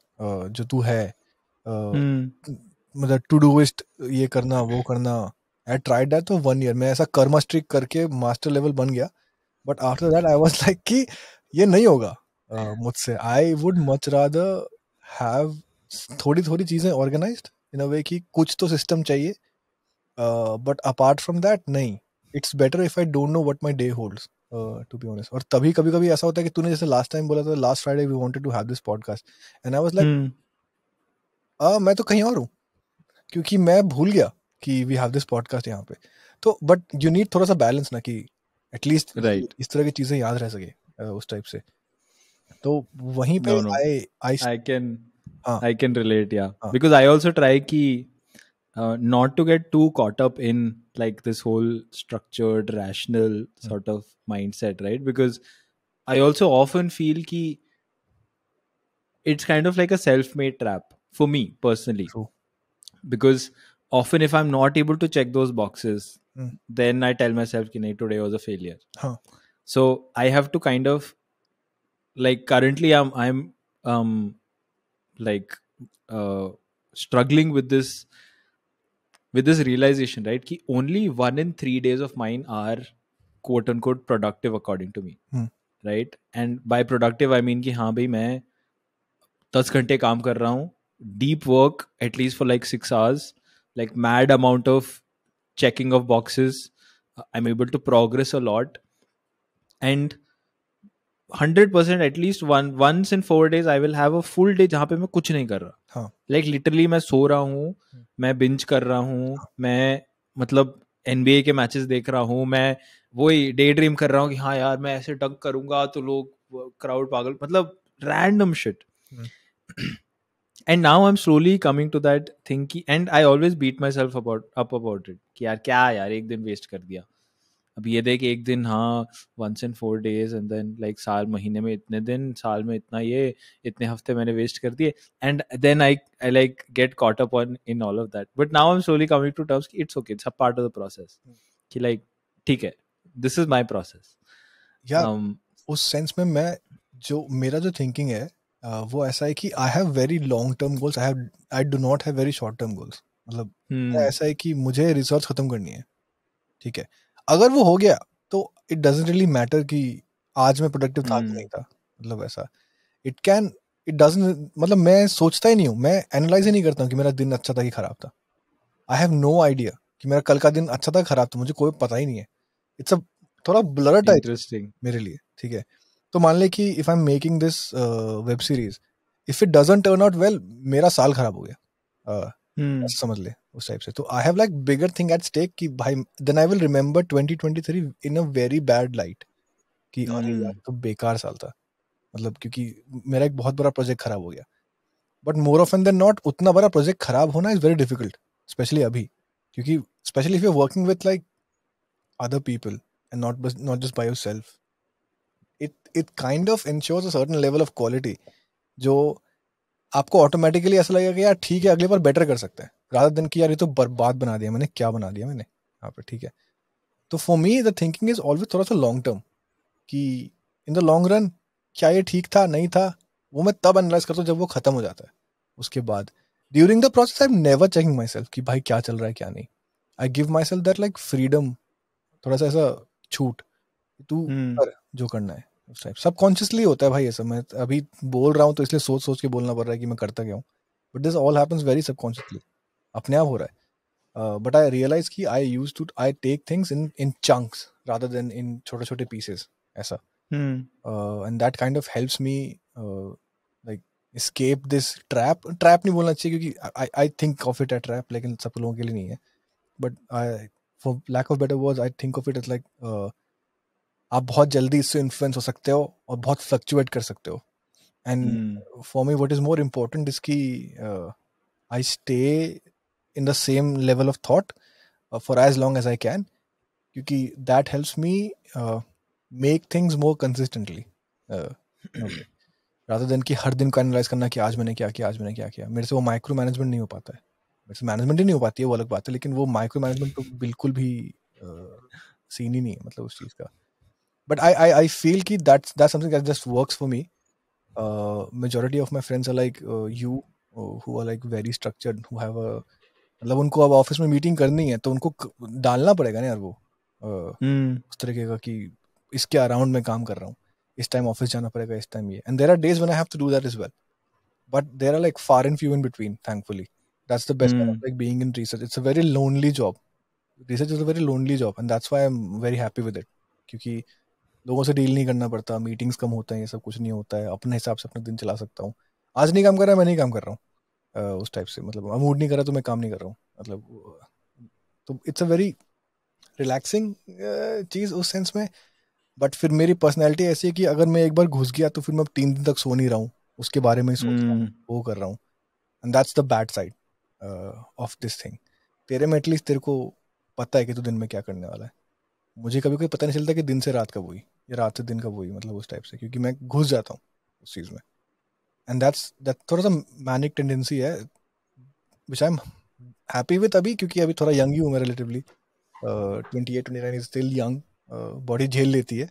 जो तू है uh, hmm. मतलब टू डू ये करना वो करना आई ट्राइड दैट तो वन ईयर मैं ऐसा कर्मा स्ट्रिक करके मास्टर लेवल बन गया but after that I was like कि ये नहीं होगा uh, मुझसे I would much rather have थोड़ी थोड़ी चीज़ें ऑर्गेनाइज इन अ वे कि कुछ तो सिस्टम चाहिए बट अपार्ट फ्रॉम दैट नहीं it's better if I don't know what my day holds to be honest और तभी कभी कभी ऐसा होता है कि तूने जैसे लास्ट टाइम बोला था last Friday we wanted to have this podcast and I was like मैं तो कहीं और हूँ क्योंकि मैं भूल गया कि वी हैव दिस पॉडकास्ट यहाँ पे तो बट यू नीड थोड़ा सा बैलेंस ना कि एटलीस्ट राइट इस तरह की चीजें याद रह सके उस टाइप से तो वहीं पे आई कैन रिलेट या बिकॉज आई ऑल्सो ट्राई की not to get to caught up in like this whole structured rational sort of mindset right because I also often feel की it's kind of like a self made trap for me personally because often if i'm not able to check those boxes mm. then i tell myself ki today was a failure huh. so i have to kind of like currently i'm i'm um like uh struggling with this with this realization right ki only 1 in 3 days of mine are quote unquote productive according to me mm. right and by productive i mean ki ha bhai main 10 घंटे काम कर deep work, at least for like six hours. Hours like mad amount of checking of boxes i'm able to progress a lot and 100% at least one once in four days i will have a full day jahan pe main kuch nahi kar raha ha huh. literally main so raha hu main binge kar raha hu main matlab nba ke matches dekh raha hu main मैं वही day dream कर रहा हूँ कि हाँ यार मैं ऐसे टग करूंगा तो लोग क्राउड पागल मतलब random shit and now I am slowly coming to that thing की and I always beat myself about up about it कि यार क्या यार एक दिन वेस्ट कर दिया अब ये देख एक दिन हाँ once in four days and then like साल महीने में इतने दिन साल में इतना ये इतने हफ्ते मैंने वेस्ट कर दिए and then I I like get caught up on in all of that but now I am slowly coming to terms it's okay it's a part of the process कि लाइक ठीक है this is my process या उस sense में मैं जो मेरा जो थिंकिंग है Uh, वो ऐसा है कि I have very long term goals I have I do not have very short term goals मतलब hmm. ऐसा है कि मुझे रिसर्च खत्म करनी है ठीक है अगर वो हो गया तो इट डजेंट रियली मैटर कि आज मैं प्रोडक्टिव था hmm. नहीं था मतलब ऐसा इट कैन इट डजेंट मतलब मैं सोचता ही नहीं हूँ मैं एनालाइज ही नहीं करता हूँ कि मेरा दिन अच्छा था कि खराब था आई हैव नो आइडिया कि मेरा कल का दिन अच्छा था खराब था मुझे कोई पता ही नहीं है इट्स अ थोड़ा ब्लर टाइप मेरे लिए ठीक है तो मान ले कि if I am making this web series if it doesn't turn out well मेरा साल खराब हो गया uh, hmm. समझ ले उस टाइप से तो I have like bigger thing at stake कि भाई then I will remember 2023 in a very bad light कि अरे हम्म। यार तो बेकार साल था मतलब क्योंकि मेरा एक बहुत बड़ा प्रोजेक्ट खराब हो गया but more often than not उतना बड़ा प्रोजेक्ट खराब होना इज वेरी डिफिकल्ट स्पेशली अभी क्योंकि specially if you working with like other people and not not just by yourself it it kind of insures a certain level of quality जो आपको automatically ऐसा लगेगा कि यार ठीक है अगली बार बेटर कर सकते हैं राधा दिन की यार ये तो बर्बाद बना दिया मैंने क्या बना दिया मैंने यहाँ पर ठीक है तो for me the thinking is always थोड़ा सा लॉन्ग टर्म कि इन द लॉन्ग रन क्या ये ठीक था नहीं था वो मैं तब एनालाइज करता हूँ जब वो खत्म हो जाता है उसके बाद during the process I am never checking myself कि भाई क्या चल रहा है क्या नहीं I give myself that like freedom थोड़ा सा ऐसा छूट तू hmm. जो करना है टाइप सबकॉन्शियसली होता है भाई ये सब मैं अभी बोल रहा हूँ तो इसलिए सोच सोच के बोलना पड़ रहा है कि मैं करता गया हूँ but this all happens very subconsciously अपने आप हो रहा है बट आई रियलाइज की I use to I take things in in chunks rather than in छोटे छोटे पीसेस ऐसा and that kind of helps me like escape this trap trap नहीं बोलना चाहिए क्योंकि I think of it a trap लेकिन सब लोगों के लिए नहीं है but I for lack of better word I think of it is like आप बहुत जल्दी इससे इन्फ्लुएंस हो सकते हो और बहुत फ्लक्चुएट कर सकते हो and for me what is more important is की I stay in the same level of thought for as long as I can क्योंकि that helps me make things more consistently राधा दिन की हर दिन को एनालाइज करना कि आज मैंने क्या किया आज मैंने क्या किया मेरे से वो माइक्रो मैनेजमेंट नहीं हो पाता है मेरे से मैनेजमेंट ही नहीं हो पाती है वो अलग बात है लेकिन वो माइक्रो मैनेजमेंट तो बिल्कुल भी सीन uh, ही नहीं है मतलब उस चीज़ का but I, I, I feel ki that's that's something that just works for me. Uh, majority of my friends are like uh, you, uh, who are like very structured, who have a मतलब उनको अब office में meeting करनी है तो उनको डालना पड़ेगा ना यार वो uh, hmm. उस तरीके का कि इसके अराउंड में काम कर रहा हूँ इस टाइम ऑफिस जाना पड़ेगा इस टाइम ये and there are days when I have to do that is well but there are like far and few in between thankfully that's the best part of hmm. like being in research it's a very lonely job research is a very lonely job and that's why i'm very happy with it because लोगों से deal नहीं करना पड़ता meetings कम होते हैं ये सब कुछ नहीं होता है अपने हिसाब से अपना दिन चला सकता हूँ आज नहीं काम कर रहा मैं नहीं काम कर रहा हूँ उस टाइप से मतलब मूड नहीं कर रहा तो मैं काम नहीं कर रहा हूँ मतलब तो इट्स अ वेरी रिलैक्सिंग चीज़ उस सेंस में बट फिर मेरी पर्सनैलिटी ऐसी है कि अगर मैं एक बार घुस गया तो फिर मैं तीन दिन तक सो नहीं रहा हूँ उसके बारे में सोच रहा हूँ हम्म। वो कर रहा हूँ and that's the bad side of this thing तेरे में एटलीस्ट तेरे को पता है कि तू दिन में क्या करने वाला है मुझे कभी कोई पता नहीं चलता कि दिन से रात कब हुई रात से दिन का वही मतलब उस टाइप से क्योंकि मैं घुस जाता हूँ उस चीज़ में एंड दैट्स दैट थोड़ा सा मैनिक टेंडेंसी है which I am happy with अभी क्योंकि अभी थोड़ा यंग ही हूँ मैं relatively twenty eight twenty nine is still young body झेल लेती है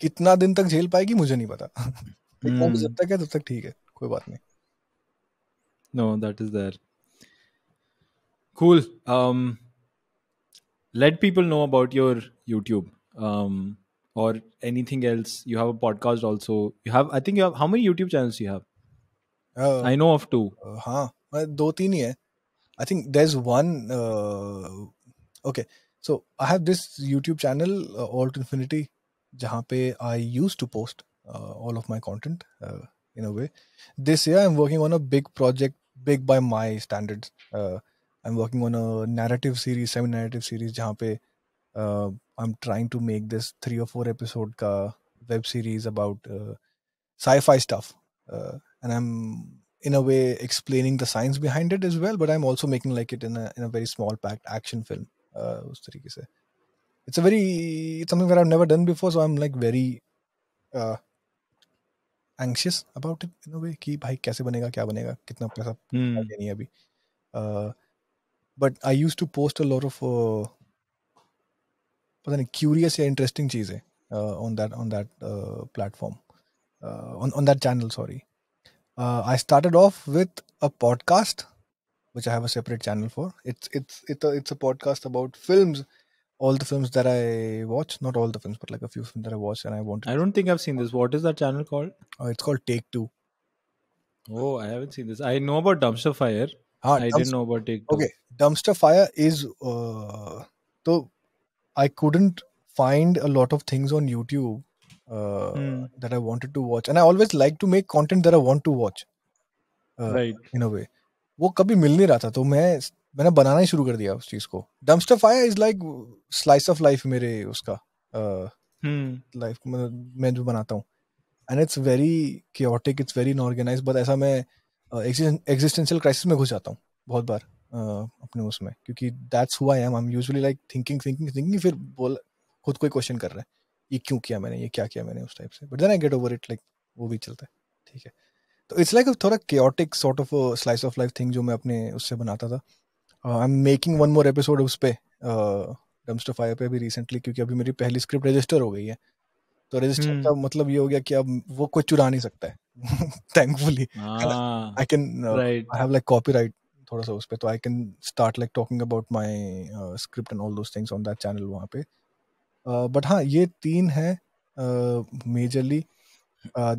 कितना दिन तक झेल पाएगी मुझे नहीं पता hmm. जब तक है तब तक ठीक है कोई बात नहीं no that is there cool um let people know about your youtube um or anything else you have a podcast also you have i think you have how many youtube channels you have uh, i know of two uh, huh i think there's one uh, okay so i have this youtube channel uh, alt infinity jahan pe i used to post uh, all of my content uh, in a way this year i'm working on a big project big by my standards uh, i'm working on a narrative series semi narrative series jahan pe uh, uh, I'm trying to make this three or four episode ka web series about uh, sci-fi stuff, uh, and I'm in a way explaining the science behind it as well. But I'm also making like it in a in a very small packed action film. Uh, it's a very it's something that I've never done before, so I'm like very uh, anxious about it in a way. कि भाई कैसे बनेगा क्या बनेगा कितना पैसा hmm. अभी. Uh, but I used to post a lot of uh, पता नहीं क्यूरियस या इंटरेस्टिंग चीज़ है on that on that platform on, on that channel sorry uh, i started off with a podcast which i have a separate channel for it's it's it's a, it's a podcast about films all the films that i watch not all the films but like a few films that i watch and i want i don't think i've seen this what is that channel called oh it's called take two Oh, I haven't seen this. I know about Dumpster Fire. Ah, I didn't know about Take. Two. Okay, Dumpster Fire is uh, so I couldn't find a lot of things on YouTube uh, mm. that I wanted to watch, and I always like to make content that I want to watch. Uh, Right. In a way, वो कभी मिल नहीं रहा था तो मैं मैंने बनाना ही शुरू कर दिया उस चीज को Dumpster Fire is like slice of life मेरे उसका लाइफ uh, hmm. मैं जो बनाता हूँ and it's very chaotic it's very unorganised but ऐसा मैं एग्जिस्टेंशियल uh, क्राइसिस में घुस जाता हूँ बहुत बार अपने उसमें क्योंकि दैट्स हुआ I am I am usually like thinking thinking thinking फिर बोल खुद को क्वेश्चन कर रहा है ये क्यों किया मैंने ये क्या किया मैंने उस टाइप से but then I get over it like वो भी चलता है ठीक है तो इट्स लाइक थोड़ा chaotic sort of slice of life thing जो मैं अपने उससे बनाता था I am making one more episode उस पर डम्स टू फायर पे भी रिसेंटली क्योंकि अभी मेरी पहली स्क्रिप्ट रजिस्टर हो गई है तो रजिस्टर hmm. का मतलब ये हो गया कि अब वो कोई चुरा नहीं सकता है thankfully I can I have like copyright थोड़ा सा उस पर तो I can start like talking about my script and all those things on that channel वहाँ पे बट uh, हाँ ये तीन है majorly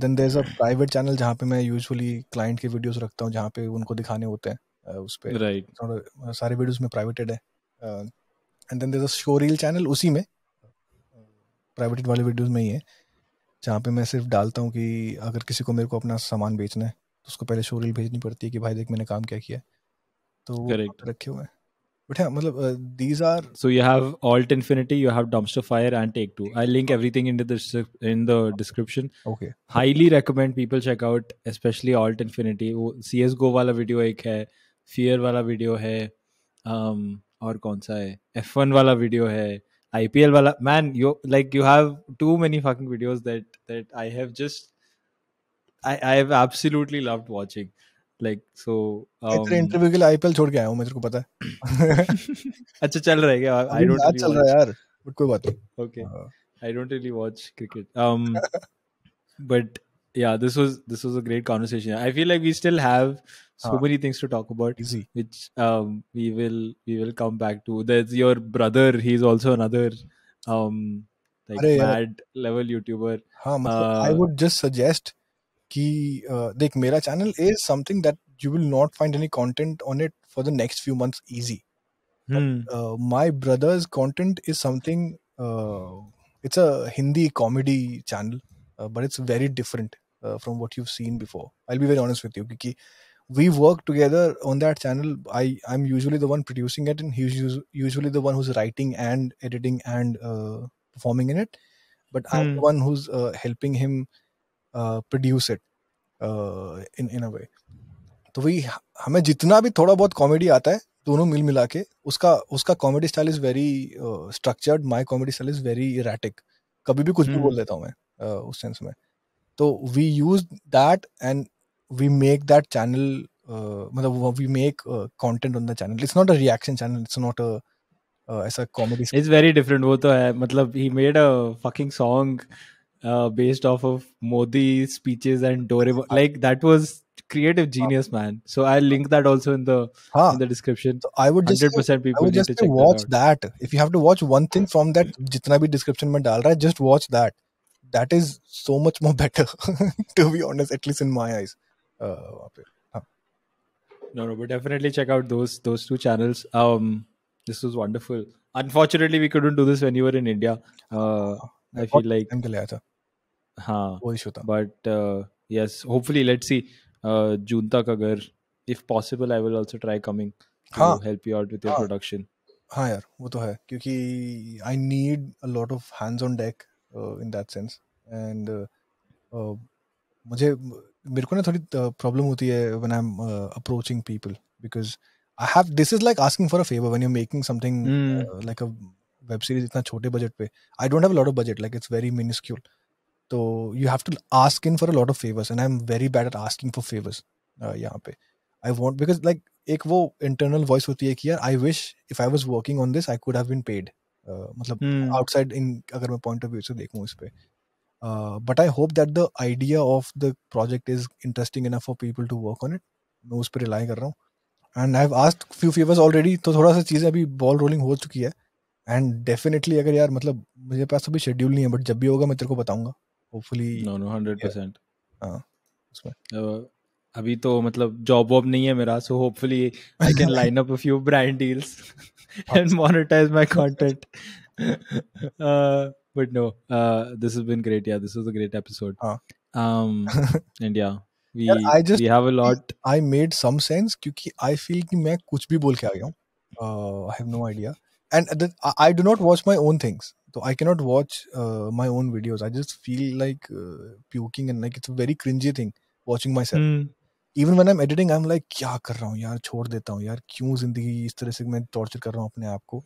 then there is a private channel जहाँ पे मैं यूजली क्लाइंट के वीडियोज़ रखता हूँ जहाँ पे उनको दिखाने होते हैं uh, उस पर uh, सारे वीडियोज़ में प्राइवेटेड है and then there a show reel channel उसी में प्राइवेटेड वाले वीडियोज़ में ही है जहाँ पे मैं सिर्फ डालता हूँ कि अगर किसी को मेरे को अपना सामान बेचना है तो उसको पहले शो रील भेजनी पड़ती है कि भाई देख मैंने काम क्या किया है तो करेक्ट रखे हुए हैं बट हां मतलब these are so you have Alt Infinity you have Dumpster Fire and take two I link everything in the in the description okay highly recommend people check out specially Alt Infinity वो सी वाला video एक है fear वाला video है um, और कौन सा है एफ वाला वीडियो है आईपीएल वाला man you like you have too many fucking videos that that I have just I I have absolutely loved watching like so तेरे इंटरव्यू के लिए आईपीएल छोड़ के आया हूं मैं तेरे को पता है अच्छा चल रहा है क्या आई डोंट आज चल रहा है यार बट कोई बात नहीं okay I don't really watch cricket um but yeah this was this was a great conversation i feel like we still have so huh. many things to talk about Easy. which um we will we will come back to there's your brother he's also another um like mad yeah. level youtuber ha मतलब, uh, i would just suggest कि देख मेरा channel is something that you will not find any content on it for the next few months easy hmm. uh, my brother's content is something uh, it's a hindi comedy channel uh, but it's very different from what you've seen before i'll be very honest with you kiki we work together on that channel i i'm usually the one producing it and he's usually the one who's writing and editing and performing in it but i'm hmm. the one who's helping him produce it in in a way तो वही हमें जितना भी थोड़ा बहुत comedy आता है दोनों मिल मिला के उसका उसका comedy style is very structured my comedy style is very erratic कभी भी कुछ भी बोल हम्म। देता हूँ मैं uh, उस सेंस में तो we use that and we make that channel मतलब we make content on the channel it's not a reaction channel it's not a ऐसा कॉमेडी इट्स वेरी डिफरेंट वो तो है मतलब he made a fucking song uh, based off of Modi speeches and Doraemon. Ah. Like that was creative ah. genius, man. So I'll link that also in the huh. Ah. in the description. So I would just 100% say, people I would just to watch that, that, If you have to watch one thing from that, jitna bhi description mein dal raha, just watch that. That is so much more better, to be honest, at least in my eyes. Uh, no, no, but definitely check out those those two channels. Um, this was wonderful. Unfortunately, we couldn't do this when you were in India. Uh, I feel like. हाँ वो issue था but yes hopefully let's see June तक अगर if possible I will also try coming हाँ help you out with your production हाँ यार वो तो है क्योंकि I need a lot of hands on deck in that sense and मुझे मेरे को ना थोड़ी प्रॉब्लम uh, होती है when I am approaching people because I have this is like asking for a favour when you making something like a web series इतना छोटे budget पे I don't have a lot of budget like it's very minuscule तो you have to ask in for a lot of favours and I am very bad at asking for favours यहाँ पे I want because like एक वो internal voice होती है कि यार I wish if I was working on this I could have been paid मतलब outside in अगर मैं पॉइंट ऑफ व्यू से देखूँ इस पर but I hope that the idea of the project is interesting enough for people to work on it मैं उस पर रिलाई कर रहा हूँ and I have asked few favours already तो थोड़ा सा चीज़ें अभी बॉल रोलिंग हो चुकी है एंड डेफिनेटली अगर यार मतलब मुझे पास अभी शेड्यूल नहीं है बट जब भी होगा मैं तेरे को बताऊंगा होपफुली नो नो 100% हां उसमें अभी तो मतलब जॉब वॉब नहीं है मेरा so hopefully I can line up a few brand deals and monetise my content but no uh this has been great yeah this was a great episode uh. um and yeah we yeah, i just we have a lot i made some sense क्योंकि i feel कि मैं कुछ भी बोल के आ गया हूं I have no idea and I I not watch my own things तो I I cannot watch uh, my own videos. I just feel like uh, puking and like it's a very cringy thing watching even when I am editing I am like क्या कर रहा हूँ यार छोड़ देता हूँ यार क्यों जिंदगी इस तरह से मैं टॉर्चर कर रहा हूँ अपने आप को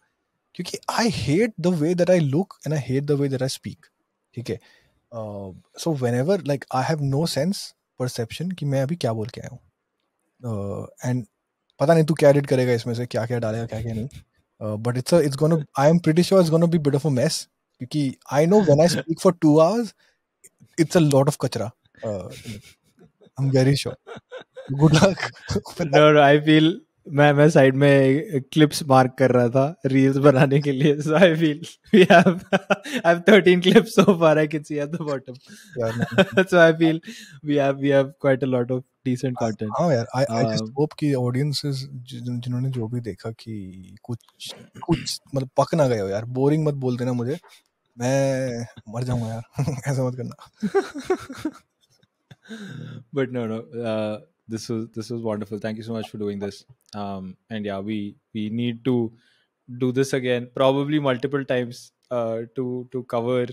क्योंकि I hate the way that I look and I hate the way that I speak ठीक है so whenever like I have no sense perception कि मैं अभी क्या बोल के आया हूँ एंड uh, पता नहीं तू क्या एडिट करेगा इसमें से क्या क्या डालेगा क्या क्या नहीं but it's it's gonna I am pretty sure it's gonna be bit of a mess क्योंकि I know when I speak for 2 hours it's a lot of कचरा I am very sure good luck no I feel मैं मैं side में clips mark कर रहा था reels बनाने के लिए so I feel we have I have 13 clips so far I can see at the bottom so I feel we have we have quite a lot of decent content हां यार I I just hope कि audiences जिन्होंने जो भी देखा कि कुछ कुछ मतलब पक ना गए हो यार बोरिंग मत बोल देना मुझे मैं मर जाऊंगा यार ऐसा मत करना but no no this was this was wonderful thank you so much for doing this um and yeah we we need to do this again probably multiple times uh to to cover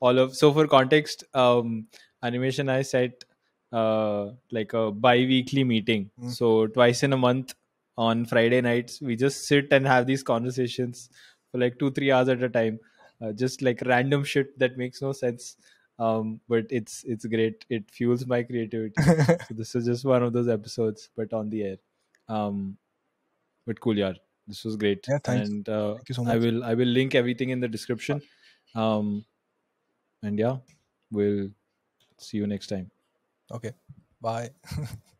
all of so for context um animation i set uh like a bi-weekly meeting mm. so twice in a month on friday nights we just sit and have these conversations for like two three hours at a time uh, just like random shit that makes no sense um, but it's it's great. It fuels my creativity. so this is just one of those episodes, but on the air. Um, but cool, yeah, this was great. Yeah, thanks. And uh, Thank you so much. I will I will link everything in the description. Um, and yeah, we'll see you next time. Okay. Bye.